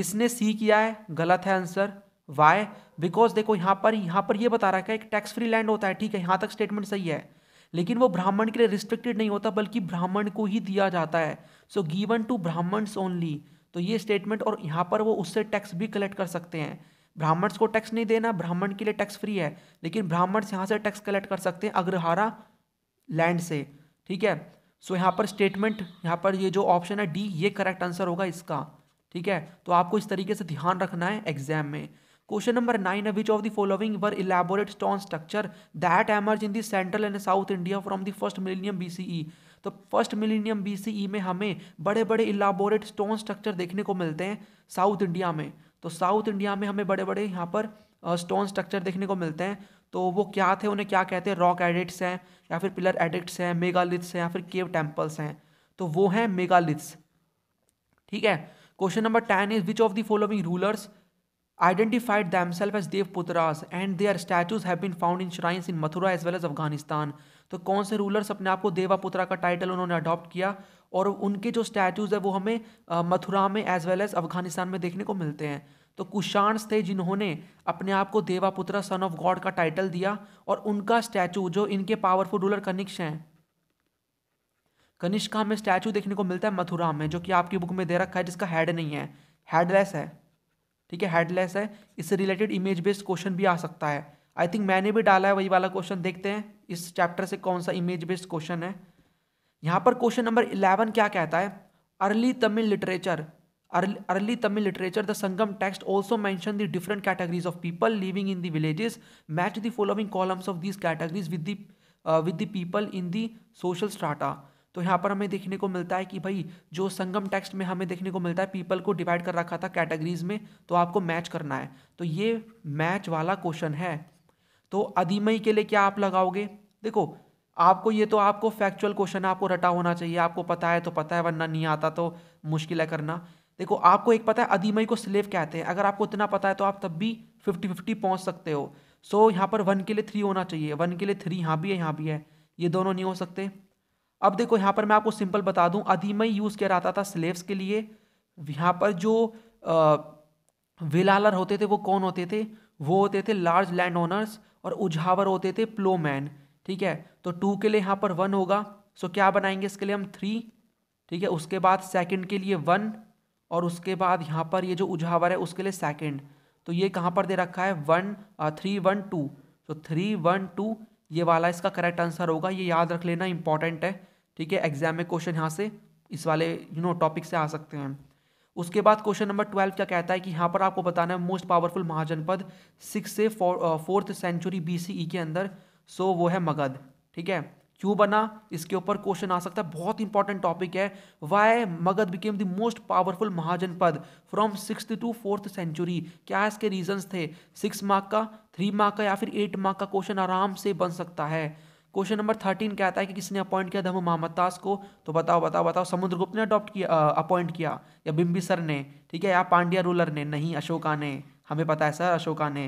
S1: जिसने सी किया है गलत है आंसर वाई बिकॉज देखो यहाँ पर यहाँ पर ये यह बता रखा है एक टैक्स फ्री लैंड होता है ठीक है यहाँ तक स्टेटमेंट सही है लेकिन वो ब्राह्मण के लिए रिस्ट्रिक्टेड नहीं होता बल्कि ब्राह्मण को ही दिया जाता है so given to Brahmins only तो ये स्टेटमेंट और यहाँ पर वो उससे टैक्स भी कलेक्ट कर सकते हैं ब्राह्मण्स को टैक्स नहीं देना ब्राह्मण के लिए टैक्स फ्री है लेकिन ब्राह्मण्स यहाँ से टैक्स कलेक्ट कर सकते हैं अग्रहारा लैंड से ठीक है सो यहाँ पर स्टेटमेंट यहाँ पर ये जो ऑप्शन है डी ये करेक्ट आंसर होगा इसका ठीक है तो आपको इस तरीके से ध्यान रखना है एग्जाम में Question number 9 which of the following were elaborate stone structure that emerge in the central and south India from the first millennium BCE तो फर्स्ट मिलीनियम बीसीई में हमें बड़े बड़े इलाबोरेट स्टोन स्ट्रक्चर देखने को मिलते हैं साउथ इंडिया में तो साउथ इंडिया में हमें बड़े बड़े यहाँ पर स्टोन स्ट्रक्चर देखने को मिलते हैं तो वो क्या थे उन्हें क्या कहते हैं रॉक एडिक्ट्स हैं या फिर पिलर एडिक्ट्स हैं मेगालिथ्स हैं या फिर केव टेम्पल्स हैं तो वो हैं मेगालिथ्स ठीक है question number ten is which of the following rulers identified themselves as Devputras and their statues have been found in shrines in Mathura as well as Afghanistan. तो कौन से रूलर्स अपने आप को देवापुत्रा का टाइटल उन्होंने अडॉप्ट किया और उनके जो स्टैचूज़ है वो हमें मथुरा में एज वेल एज अफगानिस्तान में देखने को मिलते हैं तो कुशांस थे जिन्होंने अपने आप को देवापुत्रा सन ऑफ गॉड का टाइटल दिया और उनका स्टैचू जो इनके पावरफुल रूलर कनिष्क हैं कनिष्क का हमें स्टैचू देखने को मिलता है मथुरा में जो कि आपकी बुक में दे रखा है जिसका हेड नहीं है हेडलेस है ठीक है हेडलेस है इससे रिलेटेड इमेज बेस्ड क्वेश्चन भी आ सकता है आई थिंक मैंने भी डाला है वही वाला क्वेश्चन देखते हैं इस चैप्टर से कौन सा इमेज बेस्ड क्वेश्चन है यहाँ पर क्वेश्चन नंबर इलेवन क्या कहता है early Tamil literature early Tamil literature the Sangam text also mention the different categories of people living in the villages match the following columns of these categories with the with the people in the social strata तो यहाँ पर हमें देखने को मिलता है कि भाई जो संगम टेक्स्ट में हमें देखने को मिलता है पीपल को डिवाइड कर रखा था कैटेगरीज में तो आपको मैच करना है तो ये मैच वाला क्वेश्चन है तो अधिमय के लिए क्या आप लगाओगे देखो आपको ये तो आपको फैक्चुअल क्वेश्चन आपको रटा होना चाहिए आपको पता है तो पता है वरना नहीं आता तो मुश्किल है करना देखो आपको एक पता है अधिमय को स्लेव कहते हैं अगर आपको इतना पता है तो आप तब भी फिफ्टी फिफ्टी पहुँच सकते हो सो so, यहाँ पर वन के लिए थ्री होना चाहिए वन के लिए थ्री यहाँ भी है यहाँ भी है ये दोनों नहीं हो सकते अब देखो यहाँ पर मैं आपको सिंपल बता दूँ अधिमय यूज़ किया जाता था स्लेव्स के लिए यहाँ पर जो विलालर होते थे वो कौन होते थे वो होते थे लार्ज लैंड ओनर्स और उझावर होते थे प्लोमैन ठीक है तो टू के लिए यहाँ पर वन होगा सो क्या बनाएंगे इसके लिए हम थ्री ठीक है उसके बाद सेकंड के लिए वन और उसके बाद यहाँ पर ये जो उझावर है उसके लिए सेकंड तो ये कहाँ पर दे रखा है वन थ्री वन टू तो थ्री वन टू ये वाला इसका करेक्ट आंसर होगा ये याद रख लेना इंपॉर्टेंट है ठीक है एग्जाम में क्वेश्चन यहाँ से इस वाले यू नो टॉपिक से आ सकते हैं उसके बाद क्वेश्चन नंबर ट्वेल्व क्या कहता है कि यहाँ पर आपको बताना है मोस्ट पावरफुल महाजनपद सिक्स से फोर्थ सेंचुरी ई के अंदर सो वो है मगध ठीक है क्यों बना इसके ऊपर क्वेश्चन आ सकता है बहुत इंपॉर्टेंट टॉपिक है why Magadha became the most powerful mahajanapada from six to fourth century क्या इसके रीजंस थे सिक्स मार्क का थ्री मार्क का या फिर एट मार्क का क्वेश्चन आराम से बन सकता है क्वेश्चन नंबर थर्टीन क्या आता है कि किसने अपॉइंट किया धर्म मोहम्मदास को तो बताओ बताओ बताओ समुद्रगुप्त ने अडॉप्ट किया अपॉइंट किया या बिम्बिसर ने ठीक है या पांड्या रूलर ने नहीं अशोका ने हमें पता है सर अशोका ने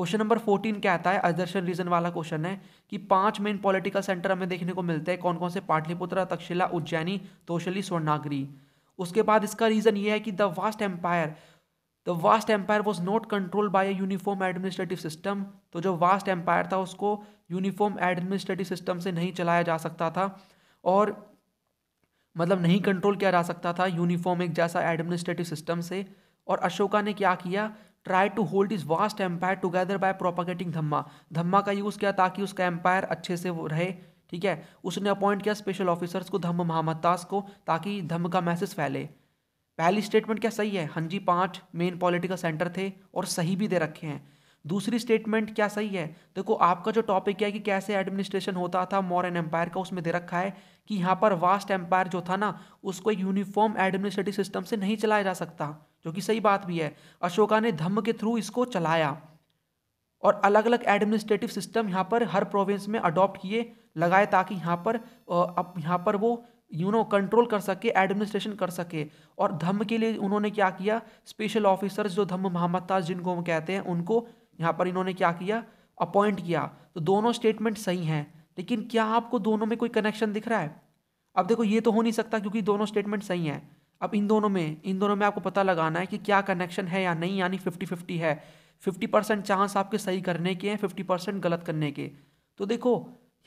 S1: क्वेश्चन नंबर फोर्टीन क्या आता है अदर्शन रीजन वाला क्वेश्चन है कि पांच मेन पॉलिटिकल सेंटर हमें देखने को मिलते हैं कौन कौन से पाटलिपुत्र तक्षशिला उज्जैनी तोशली स्वर्णागरी उसके बाद इसका रीज़न ये है कि the vast empire the vast empire was not control by a uniform administrative system तो जो वास्ट एम्पायर था उसको यूनिफॉर्म एडमिनिस्ट्रेटिव सिस्टम से नहीं चलाया जा सकता था और मतलब नहीं कंट्रोल किया जा सकता था यूनिफॉर्म एक जैसा एडमिनिस्ट्रेटिव सिस्टम से और अशोका ने क्या किया try to hold his vast empire together by propagating dhamma dhamma का यूज़ किया ताकि उसका एम्पायर अच्छे से वो रहे ठीक है उसने अपॉइंट किया स्पेशल ऑफिसर्स को धम्म महामतास को ताकि धम्म का मैसेज फैले पहली स्टेटमेंट क्या सही है हाँ जी पांच मेन पॉलिटिकल सेंटर थे और सही भी दे रखे हैं दूसरी स्टेटमेंट क्या सही है देखो आपका जो टॉपिक है कि कैसे एडमिनिस्ट्रेशन होता था मॉरन एम्पायर का उसमें दे रखा है कि यहाँ पर वास्ट एम्पायर जो था ना उसको एक यूनिफॉर्म एडमिनिस्ट्रेटिव सिस्टम से नहीं चलाया जा सकता जो कि सही बात भी है अशोका ने धम्म के थ्रू इसको चलाया और अलग अलग एडमिनिस्ट्रेटिव सिस्टम यहाँ पर हर प्रोविंस में अडॉप्ट किए लगाए ताकि यहाँ पर अब यहाँ पर वो यू नो कंट्रोल कर सके एडमिनिस्ट्रेशन कर सके और धम्म के लिए उन्होंने क्या किया स्पेशल ऑफिसर्स जो धम्म ताज जिनको हम कहते हैं उनको यहाँ पर इन्होंने क्या किया अपॉइंट किया तो दोनों स्टेटमेंट सही हैं लेकिन क्या आपको दोनों में कोई कनेक्शन दिख रहा है अब देखो ये तो हो नहीं सकता क्योंकि दोनों स्टेटमेंट सही हैं अब इन दोनों में इन दोनों में आपको पता लगाना है कि क्या कनेक्शन है या नहीं यानी फिफ्टी फिफ्टी है फिफ्टी परसेंट चांस आपके सही करने के हैं फिफ्टी परसेंट गलत करने के तो देखो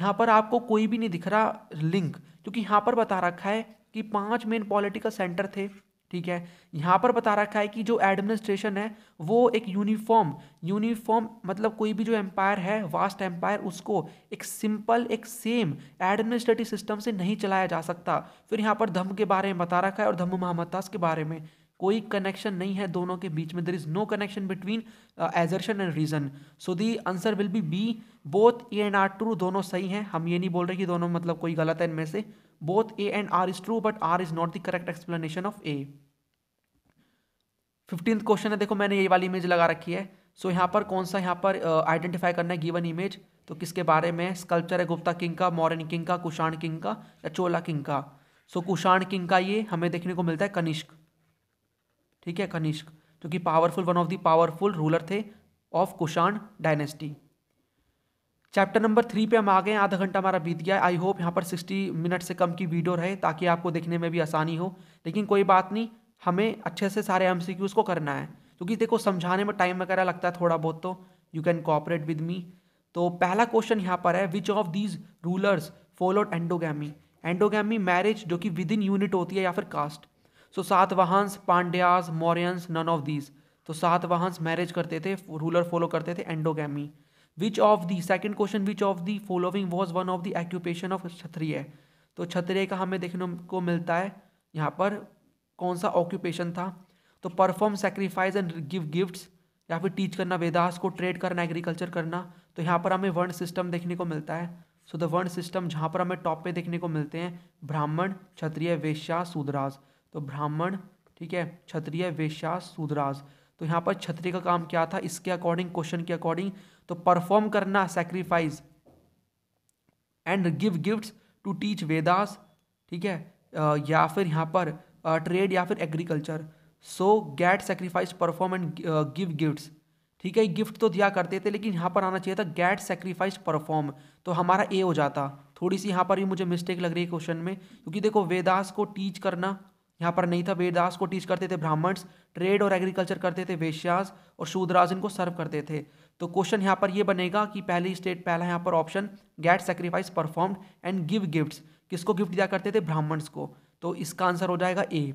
S1: यहाँ पर आपको कोई भी नहीं दिख रहा लिंक क्योंकि यहाँ पर बता रखा है कि पांच मेन पॉलिटिकल सेंटर थे ठीक है यहाँ पर बता रखा है कि जो एडमिनिस्ट्रेशन है वो एक यूनिफॉर्म यूनिफॉर्म मतलब कोई भी जो एम्पायर है वास्ट एम्पायर उसको एक सिंपल एक सेम एडमिनिस्ट्रेटिव सिस्टम से नहीं चलाया जा सकता फिर यहाँ पर धम्म के बारे में बता रखा है और धम्म महामतास के बारे में कोई कनेक्शन नहीं है दोनों के बीच में there is no connection between assertion and reason so the answer will be B both A and R true दोनों सही हैं हम ये नहीं बोल रहे कि दोनों मतलब कोई गलत है इनमें से both A and R is true but R is not the correct explanation of A fifteenth question है देखो मैंने ये वाली इमेज लगा रखी है सो so, यहाँ पर कौन सा यहाँ पर आइडेंटिफाई uh, करना है गिवन इमेज तो किसके बारे में स्कल्पचर है गुप्ता किंग का मॉरन किंग का कुषाण किंग का या चोला किंग का सो so, कुषाण किंग का ये हमें देखने को मिलता है कनिष्क ठीक है कनिष्क जो कि powerful one of the powerful ruler थे ऑफ Kushan dynasty chapter number three पे हम आ गए आधा घंटा हमारा बीत गया आई होप यहाँ पर सिक्सटी मिनट से कम की वीडियो रहे ताकि आपको देखने में भी आसानी हो लेकिन कोई बात नहीं हमें अच्छे से सारे एम को करना है क्योंकि देखो समझाने में टाइम वगैरह लगता है थोड़ा बहुत तो you can cooperate with me तो पहला क्वेश्चन यहाँ पर है which of these rulers followed endogamy endogamy marriage जो कि विद इन यूनिट होती है या फिर caste so Satavahanas Pandyas Mauryans none of these तो सातवाहंस मैरिज करते थे रूलर फॉलो करते थे endogamy which of the second question which of the following was one of the occupation of Kshatriya तो क्षत्रिय का हमें देखने को मिलता है यहाँ पर कौन सा ऑक्यूपेशन था तो perform sacrifice and give gifts या फिर टीच करना वेदास को ट्रेड करना एग्रीकल्चर करना तो यहाँ पर हमें वर्ण सिस्टम देखने को मिलता है सो द वर्ण सिस्टम जहाँ पर हमें टॉप पे देखने को मिलते हैं ब्राह्मण क्षत्रिय वेश्या सूदराज तो ब्राह्मण ठीक है क्षत्रिय वेश्या सूदराज तो यहाँ पर क्षत्रिय का काम क्या था इसके अकॉर्डिंग क्वेश्चन के अकॉर्डिंग तो परफॉर्म करना sacrifice and give gifts to teach Vedas ठीक है या फिर यहाँ पर ट्रेड या फिर agriculture so get sacrifice perform and give gifts ठीक है गिफ्ट तो दिया करते थे लेकिन यहाँ पर आना चाहिए था गैट सेक्रीफाइस परफॉर्म तो हमारा ए हो जाता थोड़ी सी यहाँ पर भी मुझे मिस्टेक लग रही है क्वेश्चन में क्योंकि देखो वेदास को टीच करना यहाँ पर नहीं था वेदास को टीच करते थे ब्राह्मण्स ट्रेड और एग्रीकल्चर करते थे वेश्यास और शूद्राज इनको सर्व करते थे तो क्वेश्चन यहाँ पर ये बनेगा कि पहली स्टेट पहला यहाँ पर option get sacrifice performed and give gifts किसको गिफ्ट दिया करते थे ब्राह्मण्स को तो इसका आंसर हो जाएगा ए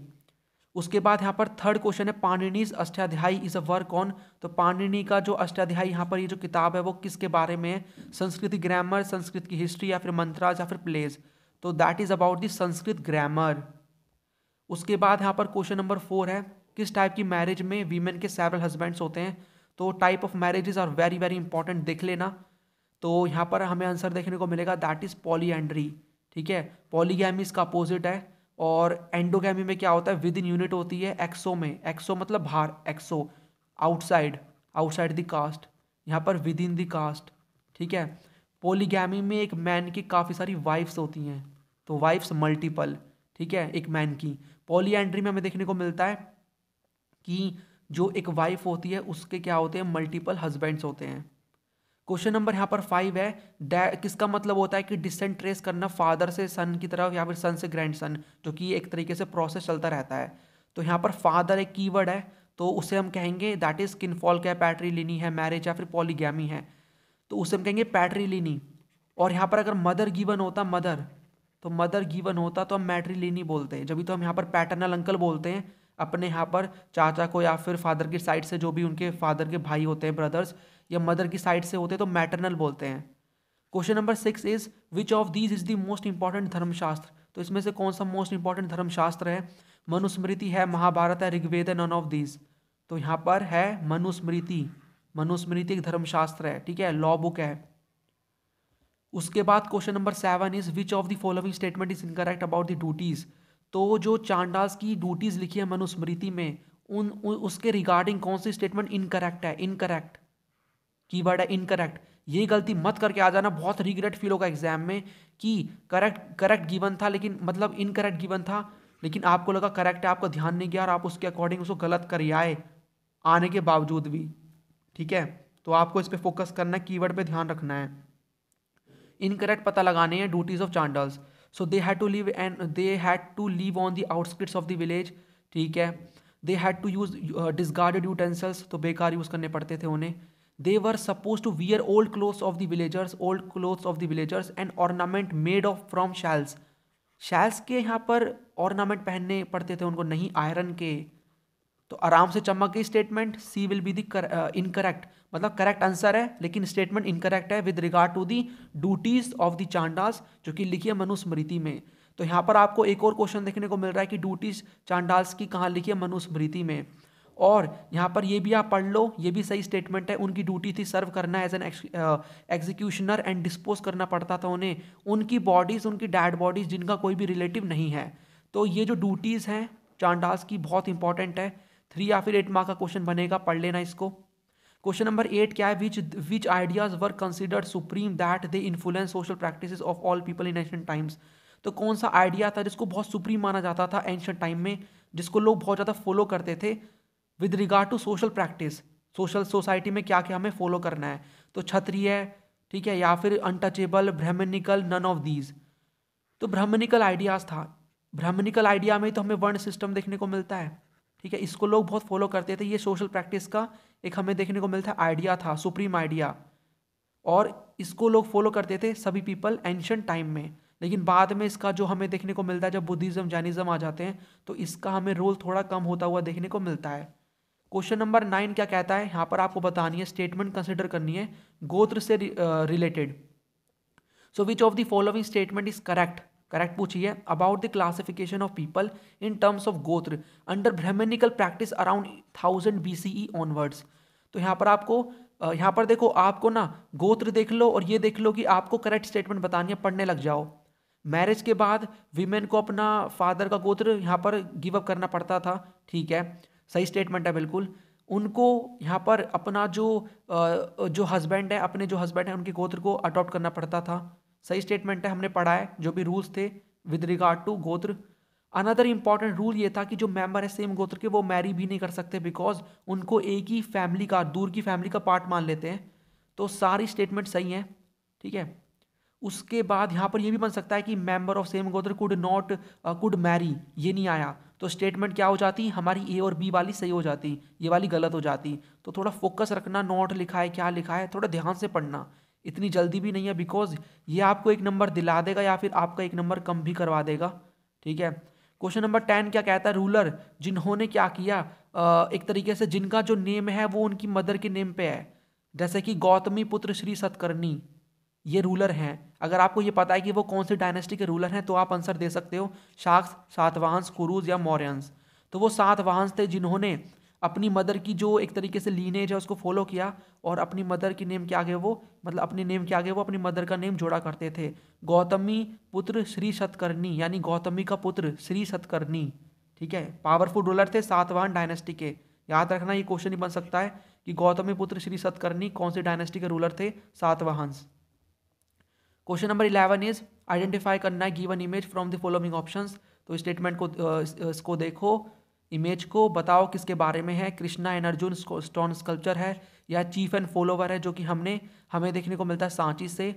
S1: उसके बाद यहाँ पर थर्ड क्वेश्चन है Panini's Ashtadhyayi is a work on तो पाणिनी का जो अष्टाध्यायी यहाँ पर ये जो किताब है वो किसके बारे में है संस्कृत ग्रामर संस्कृत की हिस्ट्री या फिर मंत्राज या फिर प्लेज तो that is about the Sanskrit grammar उसके बाद यहाँ पर क्वेश्चन नंबर फोर है किस टाइप की मैरिज में वीमेन के सेवरल हस्बैंड्स होते हैं तो type of marriage are very very important देख लेना तो यहाँ पर हमें आंसर देखने को मिलेगा दैट इज़ एंड्री ठीक है पॉलीगैमी इसका अपोजिट है और एंडोगैमी में क्या होता है विद इन यूनिट होती है एक्सो में एक्सो मतलब बाहर exo outside outside the caste यहाँ पर विद इन द कास्ट ठीक है पोलीगैमी में एक मैन की काफ़ी सारी वाइफ्स होती हैं तो वाइफ्स मल्टीपल ठीक है एक मैन की पॉलीएंड्री में हमें देखने को मिलता है कि जो एक वाइफ होती है उसके क्या होते हैं मल्टीपल हस्बैंड्स होते हैं क्वेश्चन नंबर यहाँ पर फाइव है किसका मतलब होता है कि डिसेंट ट्रेस करना फादर से सन की तरफ या फिर सन से ग्रैंड सन जो कि एक तरीके से प्रोसेस चलता रहता है तो यहाँ पर फादर एक कीवर्ड है तो उसे हम कहेंगे दैट इज़ किनफॉल क्या पैटरी लिनी है मैरिज या फिर पॉलीगैमी है तो उसे हम कहेंगे पैटरी लिनी और यहाँ पर अगर मदर गिवन होता मदर तो मदर गिवन होता तो हम मैट्रीलिनी बोलते हैं जब भी तो हम यहाँ पर पैटर्नल अंकल बोलते हैं अपने यहाँ पर चाचा को या फिर फादर की साइड से जो भी उनके फादर के भाई होते हैं ब्रदर्स या मदर की साइड से होते हैं तो मैटरनल बोलते हैं question number six is which of these is the most important Dharmashastra तो इसमें से कौन सा मोस्ट इंपॉर्टेंट धर्मशास्त्र है मनुस्मृति है महाभारत है ऋग्वेद है नन ऑफ दीज तो यहाँ पर है मनुस्मृति मनुस्मृति एक धर्मशास्त्र है ठीक है लॉ बुक है उसके बाद question number seven is which of the following statement is incorrect about the duties तो जो चांडास की ड्यूटीज़ लिखी है मनुस्मृति में उन, उसके रिगार्डिंग कौन सी स्टेटमेंट इनकरेक्ट है इनकरेक्ट की वर्ड है इनकरेक्ट ये गलती मत करके आ जाना बहुत रिग्रेट फील होगा एग्जाम में कि करेक्ट करेक्ट गिवन था लेकिन मतलब इनकरेक्ट गिवन था लेकिन आपको लगा करेक्ट है आपका ध्यान नहीं गया और आप उसके अकॉर्डिंग उसको गलत कर आए आने के बावजूद भी ठीक है तो आपको इस पर फोकस करना है कीवर्ड पे ध्यान रखना है इनकरेक्ट पता लगाने हैं duties of Chandalas so they had to live and they had to live on the outskirts of the village ठीक है they had to use discarded utensils तो बेकार यूज़ करने पड़ते थे उन्हें they were suppose to wear old clothes of the villagers old clothes of the villagers and ornament made of from shells shells के यहाँ पर ऑर्नामेंट पहनने पड़ते थे उनको नहीं आयरन के तो आराम से चमक गई statement C will be the incorrect मतलब करेक्ट आंसर है लेकिन स्टेटमेंट इनकरेक्ट है with regard to the duties of the चांडास जो कि लिखी है मनुस्मृति में तो यहाँ पर आपको एक और क्वेश्चन देखने को मिल रहा है कि ड्यूटीज चांडास की कहाँ लिखी है मनुस्मृति में और यहाँ पर ये भी आप पढ़ लो ये भी सही स्टेटमेंट है उनकी ड्यूटी थी सर्व करना as an executioner and dispose करना पड़ता था उन्हें उनकी बॉडीज़ उनकी डैड बॉडीज़ जिनका कोई भी रिलेटिव नहीं है तो ये जो ड्यूटीज़ हैं चांडास की बहुत इंपॉर्टेंट है थ्री या फिर एट मार्क का क्वेश्चन बनेगा पढ़ लेना इसको क्वेश्चन नंबर एट क्या है which which ideas were considered supreme that they influence social practice of all people in ancient times तो कौन सा आइडिया था जिसको बहुत सुप्रीम माना जाता था एंशियंट टाइम में जिसको लोग बहुत ज़्यादा फॉलो करते थे with regard to social practice social society में क्या क्या हमें फॉलो करना है तो क्षत्रिय ठीक है या फिर untouchable brahmanical none of these तो ब्रह्मनिकल आइडियाज़ था ब्रह्मनिकल आइडिया में तो हमें वर्ण सिस्टम देखने को मिलता है ठीक है इसको लोग बहुत फॉलो करते थे ये सोशल प्रैक्टिस का एक हमें देखने को मिलता है आइडिया था सुप्रीम आइडिया और इसको लोग फॉलो करते थे सभी पीपल एंशंट टाइम में लेकिन बाद में इसका जो हमें देखने को मिलता है जब बुद्धिज़्म जैनिज़्म आ जाते हैं तो इसका हमें रोल थोड़ा कम होता हुआ देखने को मिलता है क्वेश्चन नंबर नाइन क्या कहता है यहाँ पर आपको बतानी है स्टेटमेंट कंसिडर करनी है गोत्र से related so which of the following statement is correct correct पूछी है about the classification of people in terms of gotra under brahmanical practice around thousand B C E onwards तो यहाँ पर आपको यहाँ पर देखो आपको ना गोत्र देख लो और ये देख लो कि आपको करेक्ट स्टेटमेंट बतानी है पढ़ने लग जाओ मैरिज के बाद वीमेन को अपना फादर का गोत्र यहाँ पर गिव अप करना पड़ता था ठीक है सही स्टेटमेंट है बिल्कुल उनको यहाँ पर अपना जो जो हस्बैंड है अपने जो हस्बैंड है उनके गोत्र को अडॉप्ट करना पड़ता था सही स्टेटमेंट है हमने पढ़ा है जो भी रूल्स थे with regard to gotra another important rule ये था कि जो मेंबर है सेम गोत्र के वो मैरी भी नहीं कर सकते बिकॉज उनको एक ही फैमिली का दूर की फैमिली का पार्ट मान लेते हैं तो सारी स्टेटमेंट सही हैं ठीक है उसके बाद यहाँ पर ये भी बन सकता है कि member of same gotra could not could marry ये नहीं आया तो स्टेटमेंट क्या हो जाती हमारी ए और बी वाली सही हो जाती ये वाली गलत हो जाती तो थोड़ा फोकस रखना नॉट लिखा है क्या लिखा है थोड़ा ध्यान से पढ़ना इतनी जल्दी भी नहीं है बिकॉज ये आपको एक नंबर दिला देगा या फिर आपका एक नंबर कम भी करवा देगा ठीक है क्वेश्चन नंबर टेन क्या कहता है रूलर जिन्होंने क्या किया एक तरीके से जिनका जो नेम है वो उनकी मदर के नेम पे है जैसे कि गौतमी पुत्र श्री सतकर्णी ये रूलर हैं अगर आपको ये पता है कि वो कौन सी डायनेस्टी के रूलर हैं तो आप आंसर दे सकते हो शाक्स सातवाहंस कुरूज या मौर्यंस तो वो सातवाहंस थे जिन्होंने अपनी मदर की जो एक तरीके से लीनेज है उसको फॉलो किया और अपनी मदर की नेम के आगे वो मतलब अपने नेम के आगे वो अपनी मदर का नेम जोड़ा करते थे गौतमी पुत्र श्री सतकर्णी यानी गौतमी का पुत्र श्री सतकर्णी ठीक है पावरफुल रूलर थे सातवाहन डायनेस्टी के याद रखना ये क्वेश्चन ही बन सकता है कि गौतमी पुत्र श्री सतकर्णी कौन से डायनेस्टी के रूलर थे Satavahanas question number eleven is identify करना है given image from the following options तो स्टेटमेंट को इसको देखो इमेज को बताओ किसके बारे में है Krishna and Arjun stone sculpture है या चीफ एंड फॉलोवर है जो कि हमने हमें देखने को मिलता है सांची से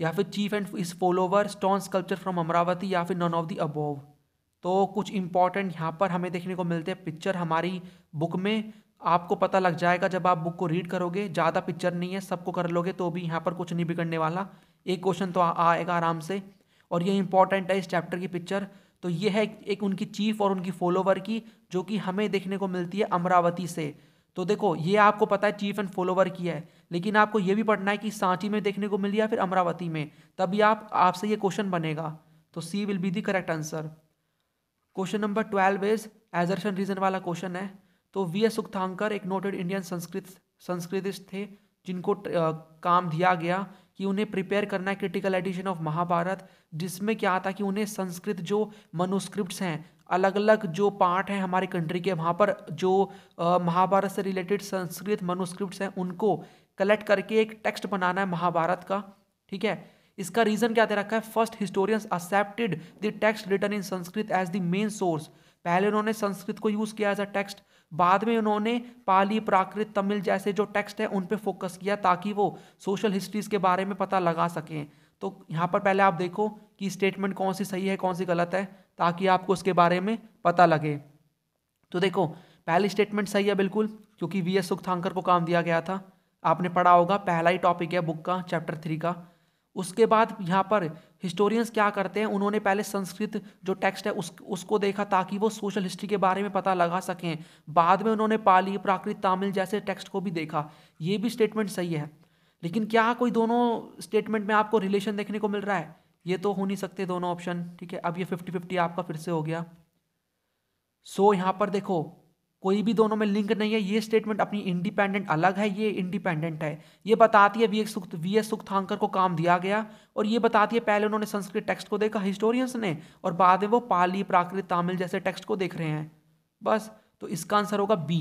S1: या फिर chief and his follower stone sculpture from Amaravati या फिर नॉन ऑफ दी अबोव तो कुछ इंपॉर्टेंट यहाँ पर हमें देखने को मिलते हैं पिक्चर हमारी बुक में आपको पता लग जाएगा जब आप बुक को रीड करोगे ज़्यादा पिक्चर नहीं है सबको कर लोगे तो भी यहाँ पर कुछ नहीं बिगड़ने वाला एक क्वेश्चन तो आ, आएगा आराम से और ये इंपॉर्टेंट है इस चैप्टर की पिक्चर तो ये है एक उनकी चीफ और उनकी फॉलोवर की जो कि हमें देखने को मिलती है अमरावती से तो देखो ये आपको पता है चीफ एंड फॉलोवर की है लेकिन आपको ये भी पढ़ना है कि सांची में देखने को मिली या फिर अमरावती में तभी आप आपसे ये क्वेश्चन बनेगा तो C will be the correct answer question number twelve is assertion reason वाला क्वेश्चन है तो वी एस सुक्थांकर एक नोटेड इंडियन संस्कृत संस्कृतिस्ट थे जिनको काम दिया गया कि उन्हें प्रिपेयर करना है क्रिटिकल एडिशन ऑफ महाभारत जिसमें क्या आता कि उन्हें संस्कृत जो मनुस्क्रिप्ट हैं अलग अलग जो पार्ट हैं हमारे कंट्री के वहाँ पर जो महाभारत से रिलेटेड संस्कृत मनुस्क्रिप्ट हैं उनको कलेक्ट करके एक टेक्स्ट बनाना है महाभारत का ठीक है इसका रीज़न क्या दे रखा है first historians accepted the text written in Sanskrit as the main source पहले उन्होंने संस्कृत को यूज़ किया एज अ टेक्स्ट बाद में उन्होंने पाली प्राकृत तमिल जैसे जो टेक्स्ट हैं उन पर फोकस किया ताकि वो सोशल हिस्ट्रीज़ के बारे में पता लगा सकें तो यहाँ पर पहले आप देखो कि स्टेटमेंट कौन सी सही है कौन सी गलत है ताकि आपको उसके बारे में पता लगे तो देखो पहली स्टेटमेंट सही है बिल्कुल क्योंकि वी एस सुखथांकर को काम दिया गया था आपने पढ़ा होगा पहला ही टॉपिक है बुक का चैप्टर थ्री का उसके बाद यहाँ पर हिस्टोरियंस क्या करते हैं उन्होंने पहले संस्कृत जो टेक्स्ट है उस उसको देखा ताकि वो सोशल हिस्ट्री के बारे में पता लगा सकें बाद में उन्होंने पाली प्राकृत तमिल जैसे टेक्स्ट को भी देखा ये भी स्टेटमेंट सही है लेकिन क्या कोई दोनों स्टेटमेंट में आपको रिलेशन देखने को मिल रहा है ये तो हो नहीं सकते दोनों ऑप्शन ठीक है अब ये फिफ्टी फिफ्टी आपका फिर से हो गया सो so, यहाँ पर देखो कोई भी दोनों में लिंक नहीं है ये स्टेटमेंट अपनी इंडिपेंडेंट अलग है ये इंडिपेंडेंट है ये बताती है V S Sukh V S Sukthankar को काम दिया गया और ये बताती है पहले उन्होंने संस्कृत टेक्स्ट को देखा हिस्टोरियंस ने और बाद में वो पाली प्राकृत तमिल जैसे टेक्स्ट को देख रहे हैं बस तो इसका आंसर होगा बी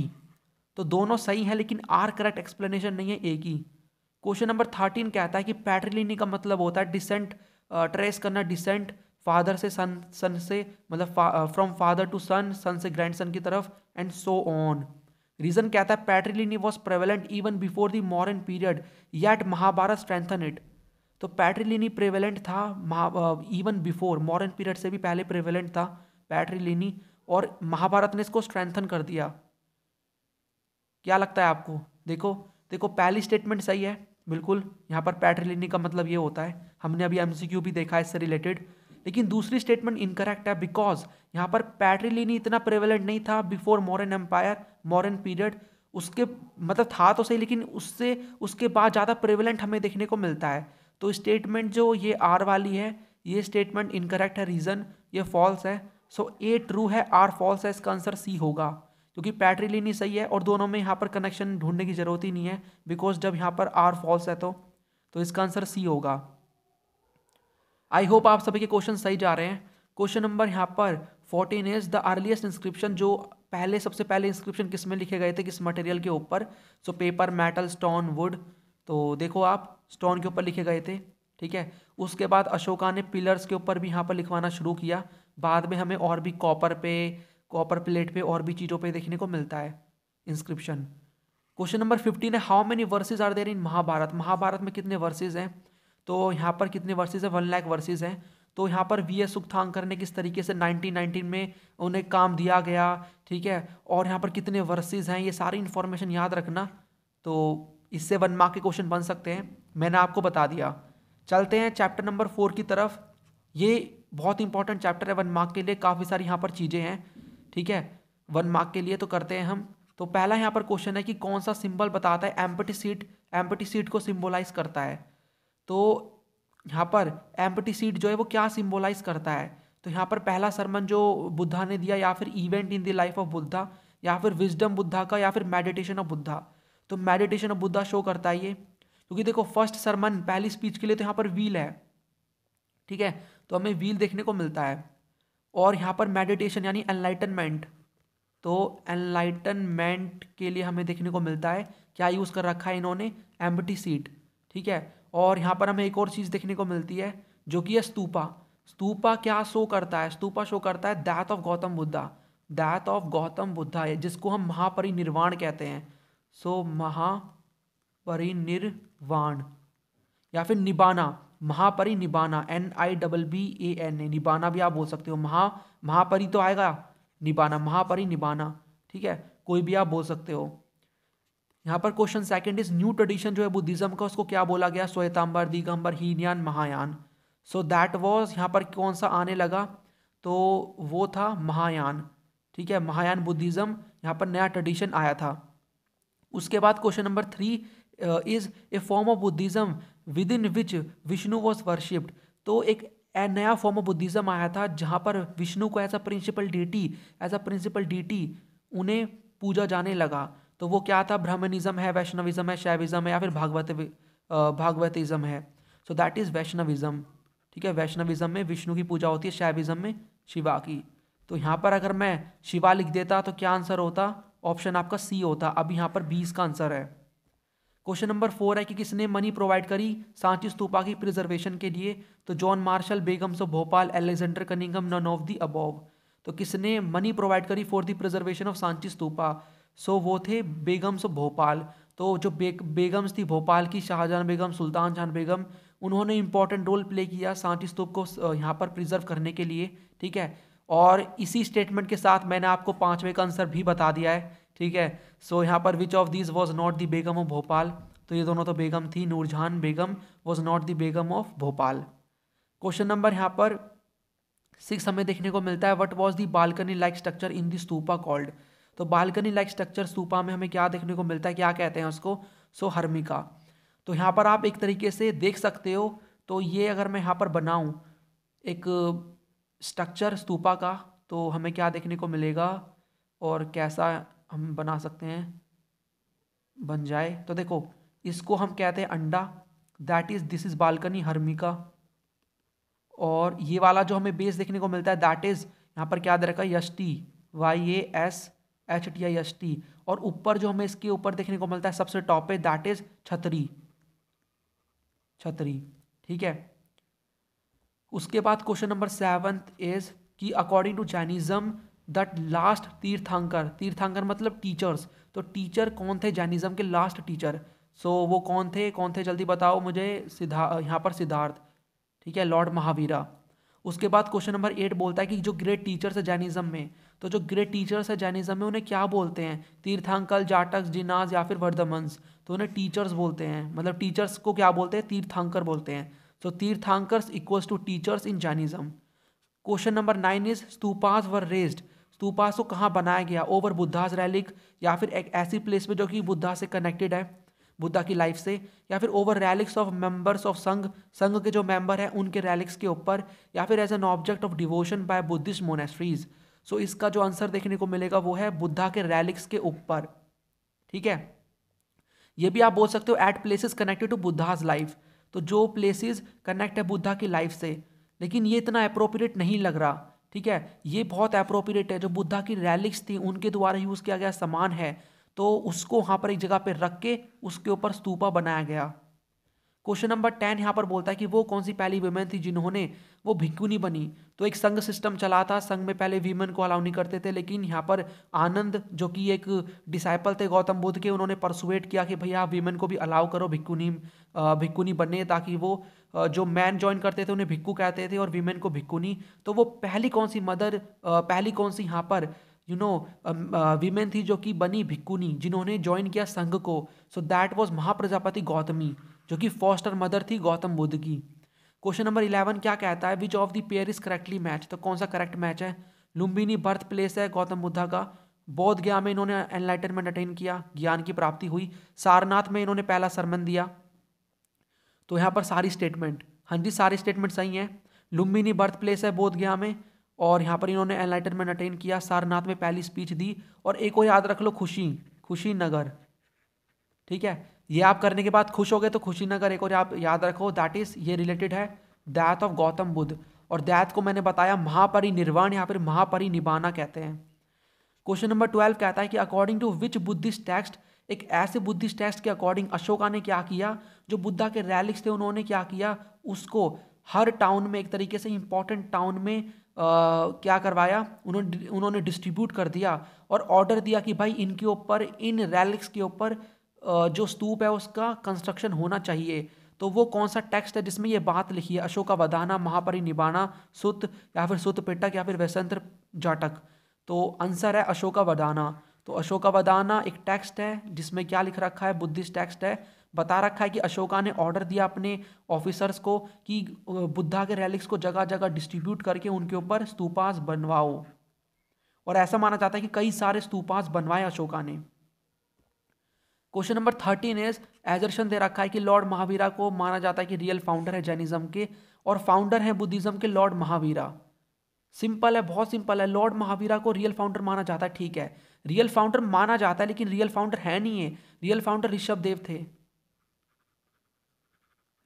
S1: तो दोनों सही है लेकिन आर करेक्ट एक्सप्लेनेशन नहीं है ए की क्वेश्चन नंबर थर्टीन कहता है कि पैट्रिलिनी का मतलब होता है डिसेंट ट्रेस करना डिसेंट फादर से सन सन से मतलब from father to son son से ग्रैंड सन की तरफ एंड सो ऑन रीजन कहता है patriliny was prevalent even before the modern period yet Mahabharata strengthen it तो पैट्रिलिनी प्रेवेलेंट था इवन बिफोर मॉडर्न पीरियड से भी पहले प्रेवेलेंट था पैट्रिलिनी और महाभारत ने इसको स्ट्रेंथन कर दिया क्या लगता है आपको देखो देखो पहली स्टेटमेंट सही है बिल्कुल यहाँ पर पैट्रिलिनी का मतलब ये होता है हमने अभी एमसीक्यू भी देखा है इससे रिलेटेड लेकिन दूसरी स्टेटमेंट इनकरेक्ट है बिकॉज यहाँ पर पैट्रिलिनी इतना प्रेवलेंट नहीं था before Mauryan empire Mauryan period उसके मतलब था तो सही लेकिन उससे उसके बाद ज़्यादा प्रेवलेंट हमें देखने को मिलता है तो स्टेटमेंट जो ये आर वाली है ये स्टेटमेंट इनकरेक्ट है रीज़न ये फॉल्स है सो ए ट्रू है आर फॉल्स है इसका आंसर सी होगा क्योंकि पैट्रिलिनी सही है और दोनों में यहाँ पर कनेक्शन ढूंढने की ज़रूरत ही नहीं है बिकॉज जब यहाँ पर आर फॉल्स है तो, तो इसका आंसर सी होगा आई होप आप सभी के क्वेश्चन सही जा रहे हैं क्वेश्चन नंबर यहाँ पर fourteen is the earliest inscription जो पहले सबसे पहले इंस्क्रिप्शन किस में लिखे गए थे किस मटेरियल के ऊपर so paper metal stone wood तो देखो आप स्टोन के ऊपर लिखे गए थे ठीक है उसके बाद अशोका ने पिलर्स के ऊपर भी यहाँ पर लिखवाना शुरू किया बाद में हमें और भी कॉपर पे कॉपर प्लेट पे और भी चीज़ों पे देखने को मिलता है इंस्क्रिप्शन क्वेश्चन नंबर फिफ्टीन है how many verses are there in Mahabharata Mahabharata में कितने वर्सेज हैं तो यहाँ पर कितने वर्सेज है वन लाख वर्सेज हैं तो यहाँ पर वी एस सुखथांकर ने किस तरीके से 1919 में उन्हें काम दिया गया ठीक है और यहाँ पर कितने वर्सेज हैं ये सारी इन्फॉर्मेशन याद रखना तो इससे वन मार्क के क्वेश्चन बन सकते हैं मैंने आपको बता दिया चलते हैं चैप्टर नंबर फोर की तरफ ये बहुत इंपॉर्टेंट चैप्टर है वन मार्क के लिए काफ़ी सारी यहाँ पर चीज़ें हैं ठीक है वन मार्क के लिए तो करते हैं हम तो पहला यहाँ पर क्वेश्चन है कि कौन सा सिंबल बताता है एम्पटी सीट एम्पटी सीट को सिंबलाइज करता है तो यहाँ पर एम्पटी सीट जो है वो क्या सिम्बोलाइज करता है तो यहाँ पर पहला सरमन जो बुद्धा ने दिया या फिर event in the life of Buddha या फिर विजडम बुद्धा का या फिर मेडिटेशन ऑफ बुद्धा तो मेडिटेशन ऑफ बुद्धा शो करता है ये क्योंकि देखो फर्स्ट सरमन पहली स्पीच के लिए तो यहाँ पर व्हील है ठीक है तो हमें व्हील देखने को मिलता है और यहाँ पर मेडिटेशन यानी एनलाइटनमेंट तो एनलाइटनमेंट के लिए हमें देखने को मिलता है क्या यूज़ कर रखा है इन्होंने एम्पटी सीट ठीक है और यहाँ पर हमें एक और चीज़ देखने को मिलती है जो कि है स्तूपा स्तूपा क्या शो करता है स्तूपा शो करता है दैथ ऑफ गौतम बुद्धा दैथ ऑफ गौतम बुद्धा जिसको हम महापरिनिर्वाण कहते हैं सो so, महापरिनिर्वाण या फिर Nibbana Mahapari N I double B A N A Nibbana भी आप बोल सकते हो महा महापरि तो आएगा निबाना महापरि ठीक है कोई भी आप बोल सकते हो यहाँ पर question second is new tradition जो है बुद्धिज्म का उसको क्या बोला गया Shvetambar Digambar Hinayana Mahayana so that was यहाँ पर कौन सा आने लगा तो वो था महायान ठीक है महायान बुद्धिज्म यहाँ पर नया ट्रेडिशन आया था उसके बाद question number three is a form of Buddhism within which Vishnu was worshipped तो एक नया फॉर्म ऑफ बुद्धिज्म आया था जहाँ पर विष्णु को as a principal deity as a principal deity उन्हें पूजा जाने लगा तो वो क्या था ब्राह्मणिज्म है वैष्णविज्म है शैविज्म है या फिर भागवत भागवतिज्म है सो दैट इज़ वैष्णविज्म ठीक है वैष्णविज्म में विष्णु की पूजा होती है शैविज्म में शिवा की तो यहाँ पर अगर मैं शिवा लिख देता तो क्या आंसर होता ऑप्शन आपका सी होता अब यहाँ पर बीस का आंसर है क्वेश्चन नंबर फोर है कि किसने मनी प्रोवाइड करी सांची स्तूपा की प्रिजर्वेशन के लिए तो John Marshall Begum so Bhopal Alexander Cunningham none of the above तो किसने मनी प्रोवाइड करी for the preservation of Sanchi stupa so वो थे बेगम्स ऑफ भोपाल तो जो बे बेगम्स थी भोपाल की शाहजहान बेगम सुल्तान जहान बेगम उन्होंने इंपॉर्टेंट रोल प्ले किया सांची स्तूप को यहाँ पर प्रिजर्व करने के लिए ठीक है और इसी स्टेटमेंट के साथ मैंने आपको पाँचवें का आंसर भी बता दिया है ठीक है सो यहाँ पर which of this was not the Begum of Bhopal तो ये दोनों तो बेगम थी Nurjahan Begum was not the Begum of Bhopal question number यहाँ पर सिक्स हमें देखने को मिलता है what was the balcony like structure in the stupa called तो बालकनी लाइक स्ट्रक्चर सूपा में हमें क्या देखने को मिलता है क्या कहते हैं उसको सो हर्मिका तो यहाँ पर आप एक तरीके से देख सकते हो तो ये अगर मैं यहाँ पर बनाऊँ एक स्ट्रक्चर स्तूपा का तो हमें क्या देखने को मिलेगा और कैसा हम बना सकते हैं बन जाए तो देखो इसको हम कहते हैं anda that is this is balcony harmika और ये वाला जो हमें बेस देखने को मिलता है दैट इज़ यहाँ पर क्या दे रखा है yash T Y A S H T I S T और ऊपर जो हमें इसके ऊपर देखने को मिलता है सबसे टॉप पे दैट इज छतरी छतरी ठीक है उसके बाद क्वेश्चन नंबर सेवन इज कि according to Jainism that last Tirthankar Tirthankar मतलब टीचर्स तो टीचर कौन थे जैनिज्म के लास्ट टीचर सो so, वो कौन थे कौन थे जल्दी बताओ मुझे सिद्धार्थ यहाँ पर सिद्धार्थ ठीक है लॉर्ड महावीरा उसके बाद क्वेश्चन नंबर एट बोलता है कि जो ग्रेट टीचर्स है जैनिज्म में तो जो ग्रेट टीचर्स है जैनिज़्म में उन्हें क्या बोलते हैं तीर्थांकल जाटक्स जिनाज या फिर वर्धमंस तो उन्हें टीचर्स बोलते हैं मतलब टीचर्स को क्या बोलते हैं तीर्थांकर बोलते हैं so Tirthankars equals to teachers in Jainism question number nine is stupas were raised stupas को कहाँ बनाया गया ओवर बुद्धास रैलिक या फिर एक ऐसी प्लेस में जो कि बुद्धा से कनेक्टेड है बुद्धा की लाइफ से या फिर over relics of members of sangha sangha के जो मेंबर हैं उनके रैलिक्स के ऊपर या फिर as an object of devotion by Buddhist monasteries so इसका जो आंसर देखने को मिलेगा वो है बुद्धा के रैलिक्स के ऊपर ठीक है ये भी आप बोल सकते हो eight places connected to Buddha's life तो जो प्लेसेस कनेक्ट है बुद्धा की लाइफ से लेकिन ये इतना अप्रोप्रिएट नहीं लग रहा ठीक है ये बहुत अप्रोप्रिएट है जो बुद्धा की रैलिक्स थी उनके द्वारा यूज़ किया गया सामान है तो उसको वहाँ पर एक जगह पर रख के उसके ऊपर स्तूपा बनाया गया क्वेश्चन नंबर टेन यहाँ पर बोलता है कि वो कौन सी पहली वीमेन थी जिन्होंने वो भिक्कुनी बनी तो एक संघ सिस्टम चला था संघ में पहले वीमेन को अलाउ नहीं करते थे लेकिन यहाँ पर आनंद जो कि एक डिसाइपल थे गौतम बुद्ध के उन्होंने परसुएट किया कि भैया वीमेन को भी अलाउ करो भिक्कुनी भिक्कुनी बने ताकि वो जो मैन ज्वाइन करते थे उन्हें भिक्कू कहते थे और वीमेन को भिक्कुनी तो वो पहली कौन सी मदर पहली कौन सी यहाँ पर यू नो वीमेन थी जो कि बनी भिक्कुनी जिन्होंने ज्वाइन किया संघ को so that was Mahaprajapati Gautami जो कि फॉस्टर मदर थी गौतम बुद्ध की क्वेश्चन नंबर इलेवन क्या कहता है which of the pair is correctly match तो कौन सा करेक्ट मैच है लुम्बिनी बर्थ प्लेस है गौतम बुद्धा का बौद्ध गया में इन्होंने एनलाइटनमेंट अटेन किया ज्ञान की प्राप्ति हुई सारनाथ में इन्होंने पहला सरमन दिया तो यहाँ पर सारी स्टेटमेंट हाँ जी सारी स्टेटमेंट सही हैं लुम्बिनी बर्थ प्लेस है बौद्ध गया में और यहाँ पर इन्होंने एनलाइटनमेंट अटेन किया सारनाथ में पहली स्पीच दी और एक और याद रख लो खुशी खुशी नगर ठीक है ये आप करने के बाद खुश हो गए तो खुशी नगर एक और आप याद रखो दैट इज़ ये रिलेटेड है दैत ऑफ गौतम बुद्ध और दैत को मैंने बताया महापरिनिर्वाण या फिर महापरिनिबाना कहते हैं क्वेश्चन नंबर ट्वेल्व कहता है कि according to which Buddhist text एक ऐसे बुद्धिस्ट टेक्स्ट के अकॉर्डिंग अशोका ने क्या किया जो बुद्धा के रैलिक्स थे उन्होंने क्या किया उसको हर टाउन में एक तरीके से इंपॉर्टेंट टाउन में आ, क्या करवाया उन्होंने उन्होंने डिस्ट्रीब्यूट कर दिया और ऑर्डर दिया कि भाई इनके ऊपर इन रैलिक्स के ऊपर जो स्तूप है उसका कंस्ट्रक्शन होना चाहिए तो वो कौन सा टेक्स्ट है जिसमें ये बात लिखी है अशोका वधाना महापरिनिबाना सुत या फिर सुत पिटक या फिर वैसंत्र जाटक तो आंसर है अशोका वधाना तो अशोका वधाना एक टेक्स्ट है जिसमें क्या लिख रखा है बुद्धिस्ट टेक्स्ट है बता रखा है कि अशोका ने ऑर्डर दिया अपने ऑफिसर्स को कि बुद्धा के रैलिक्स को जगह जगह डिस्ट्रीब्यूट करके उनके ऊपर स्तूपास बनवाओ और ऐसा माना जाता है कि कई सारे स्तूपास बनवाए अशोका ने question number thirteen is assertion दे रखा है कि लॉर्ड महावीरा को माना जाता है कि रियल फाउंडर है जैनिज्म के और फाउंडर है बुद्धिज्म के लॉर्ड महावीरा सिंपल है बहुत सिंपल है लॉर्ड महावीरा को रियल फाउंडर माना जाता है ठीक है रियल फाउंडर माना जाता है लेकिन रियल फाउंडर है नहीं है रियल फाउंडर ऋषभ देव थे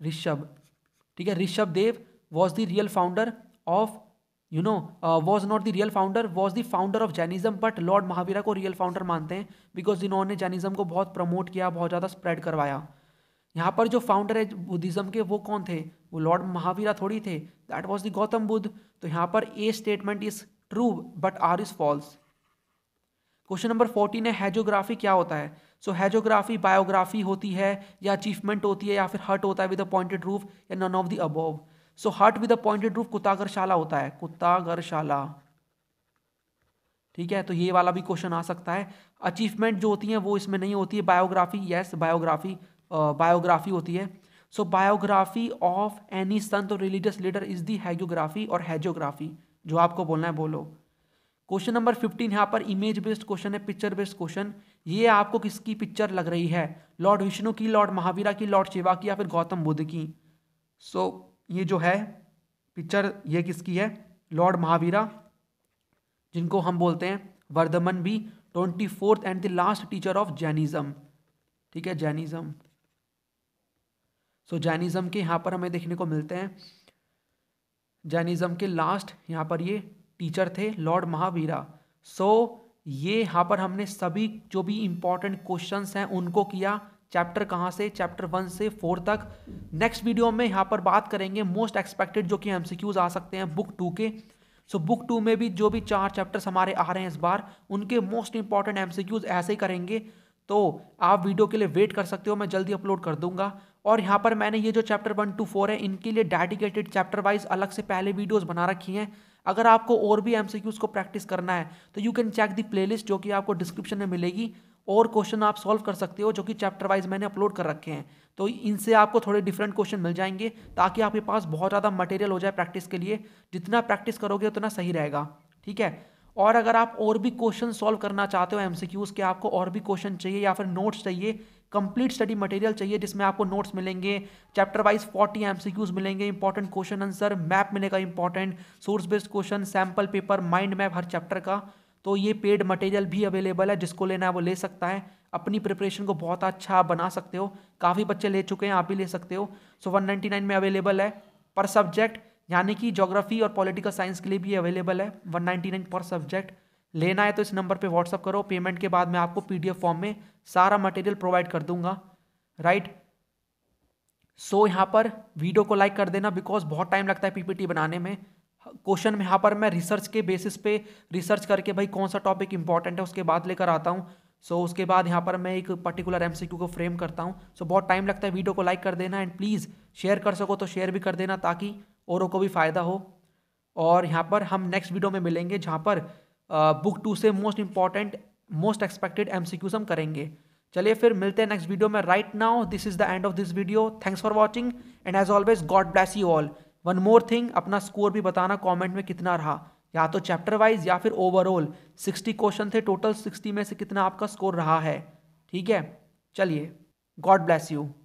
S1: ऋषभ ठीक है Rishabh Dev was the real founder of you know was not the real founder was the founder of Jainism but Lord Mahavira को रियल फाउंडर मानते हैं बिकॉज इन्होंने जैनिज्म को बहुत प्रमोट किया बहुत ज़्यादा स्प्रेड करवाया यहाँ पर जो फाउंडर है बुद्धिज़्म के वो कौन थे वो लॉर्ड महावीरा थोड़ी थे that was the Gautam Buddha तो यहाँ पर A statement is true but R is false question number fourteen है हैजोग्राफी क्या होता है सो हैजोग्राफी बायोग्राफी होती है या अचीवमेंट होती है या फिर हर्ट होता है विद अ पॉइंटेड रूफ या none of the above so heart with pointed roof कुत्तागरशाला होता है कुत्तागरशाला ठीक है तो ये वाला भी क्वेश्चन आ सकता है अचीवमेंट जो होती है वो इसमें नहीं होती है बायोग्राफी यस बायोग्राफी बायोग्राफी होती है सो biography of any sant or religious leader is the hagiography or hagiography जो आपको बोलना है बोलो क्वेश्चन नंबर फिफ्टीन यहाँ पर इमेज बेस्ड क्वेश्चन है पिक्चर बेस्ड क्वेश्चन ये आपको किसकी पिक्चर लग रही है लॉर्ड विष्णु की लॉर्ड महावीरा की लॉर्ड शिवा की या फिर गौतम बुद्ध की सो so, ये जो है पिक्चर ये किसकी है लॉर्ड महावीरा जिनको हम बोलते हैं वर्धमन भी twenty fourth and the last teacher of Jainism ठीक है जैनिज्म सो जैनिज्म के यहाँ पर हमें देखने को मिलते हैं जैनिज्म के लास्ट यहाँ पर ये टीचर थे लॉर्ड महावीरा सो so, ये यहाँ पर हमने सभी जो भी इम्पोर्टेंट क्वेश्चंस हैं उनको किया चैप्टर कहाँ से चैप्टर वन से फोर तक नेक्स्ट वीडियो में यहाँ पर बात करेंगे मोस्ट एक्सपेक्टेड जो कि एम आ सकते हैं बुक टू के सो बुक टू में भी जो भी चार चैप्टर्स हमारे आ रहे हैं इस बार उनके मोस्ट इंपॉर्टेंट एम ऐसे ही करेंगे तो आप वीडियो के लिए वेट कर सकते हो मैं जल्दी अपलोड कर दूंगा और यहाँ पर मैंने ये जो चैप्टर वन टू फोर है इनके लिए डेडिकेटेड चैप्टर वाइज अलग से पहले वीडियोस बना रखी हैं अगर आपको और भी एम को प्रैक्टिस करना है तो you can check the playlist जो कि आपको डिस्क्रिप्शन में मिलेगी और क्वेश्चन आप सॉल्व कर सकते हो जो कि चैप्टर वाइज मैंने अपलोड कर रखे हैं तो इनसे आपको थोड़े डिफरेंट क्वेश्चन मिल जाएंगे ताकि आपके पास बहुत ज़्यादा मटेरियल हो जाए प्रैक्टिस के लिए जितना प्रैक्टिस करोगे उतना सही रहेगा ठीक है और अगर आप और भी क्वेश्चन सॉल्व करना चाहते हो एमसीक्यूज़ के आपको और भी क्वेश्चन चाहिए या फिर नोट्स चाहिए कंप्लीट स्टडी मटेरियल चाहिए जिसमें आपको नोट्स मिलेंगे चैप्टर वाइज 40 एमसीक्यूज मिलेंगे इंपॉर्टेंट क्वेश्चन आंसर मैप मिलेगा important source based question sample paper mind map हर चैप्टर का तो ये पेड मटेरियल भी अवेलेबल है जिसको लेना है वो ले सकता है अपनी प्रिपरेशन को बहुत अच्छा बना सकते हो काफ़ी बच्चे ले चुके हैं आप भी ले सकते हो सो वन नाइन्टी नाइन में अवेलेबल है पर सब्जेक्ट यानी कि जोग्राफी और पॉलिटिकल साइंस के लिए भी अवेलेबल है वन नाइन्टी नाइन पर सब्जेक्ट लेना है तो इस नंबर पे व्हाट्सअप करो पेमेंट के बाद मैं आपको एफ फॉर्म में सारा मटेरियल प्रोवाइड कर दूंगा राइट सो so, यहाँ पर वीडियो को लाइक कर देना बिकॉज बहुत टाइम लगता है पीपीटी बनाने में क्वेश्चन में यहाँ पर मैं रिसर्च के बेसिस पे रिसर्च करके भाई कौन सा टॉपिक इंपॉर्टेंट है उसके बाद लेकर आता हूँ सो so, उसके बाद यहाँ पर मैं एक पर्टिकुलर एम को फ्रेम करता हूँ सो so, बहुत टाइम लगता है वीडियो को लाइक कर देना एंड प्लीज़ शेयर कर सको तो शेयर भी कर देना ताकि औरों को भी फ़ायदा हो और यहाँ पर हम नेक्स्ट वीडियो में मिलेंगे जहाँ पर बुक टू से मोस्ट इंपॉर्टेंट मोस्ट एक्सपेक्टेड एम हम करेंगे चलिए फिर मिलते हैं नेक्स्ट वीडियो में right now this is the end of this video thanks for watching and as always God bless you all one more thing अपना स्कोर भी बताना कॉमेंट में कितना रहा या तो चैप्टर वाइज या फिर ओवरऑल सिक्सटी क्वेश्चन थे टोटल सिक्सटी में से कितना आपका स्कोर रहा है ठीक है चलिए गॉड ब्लेस यू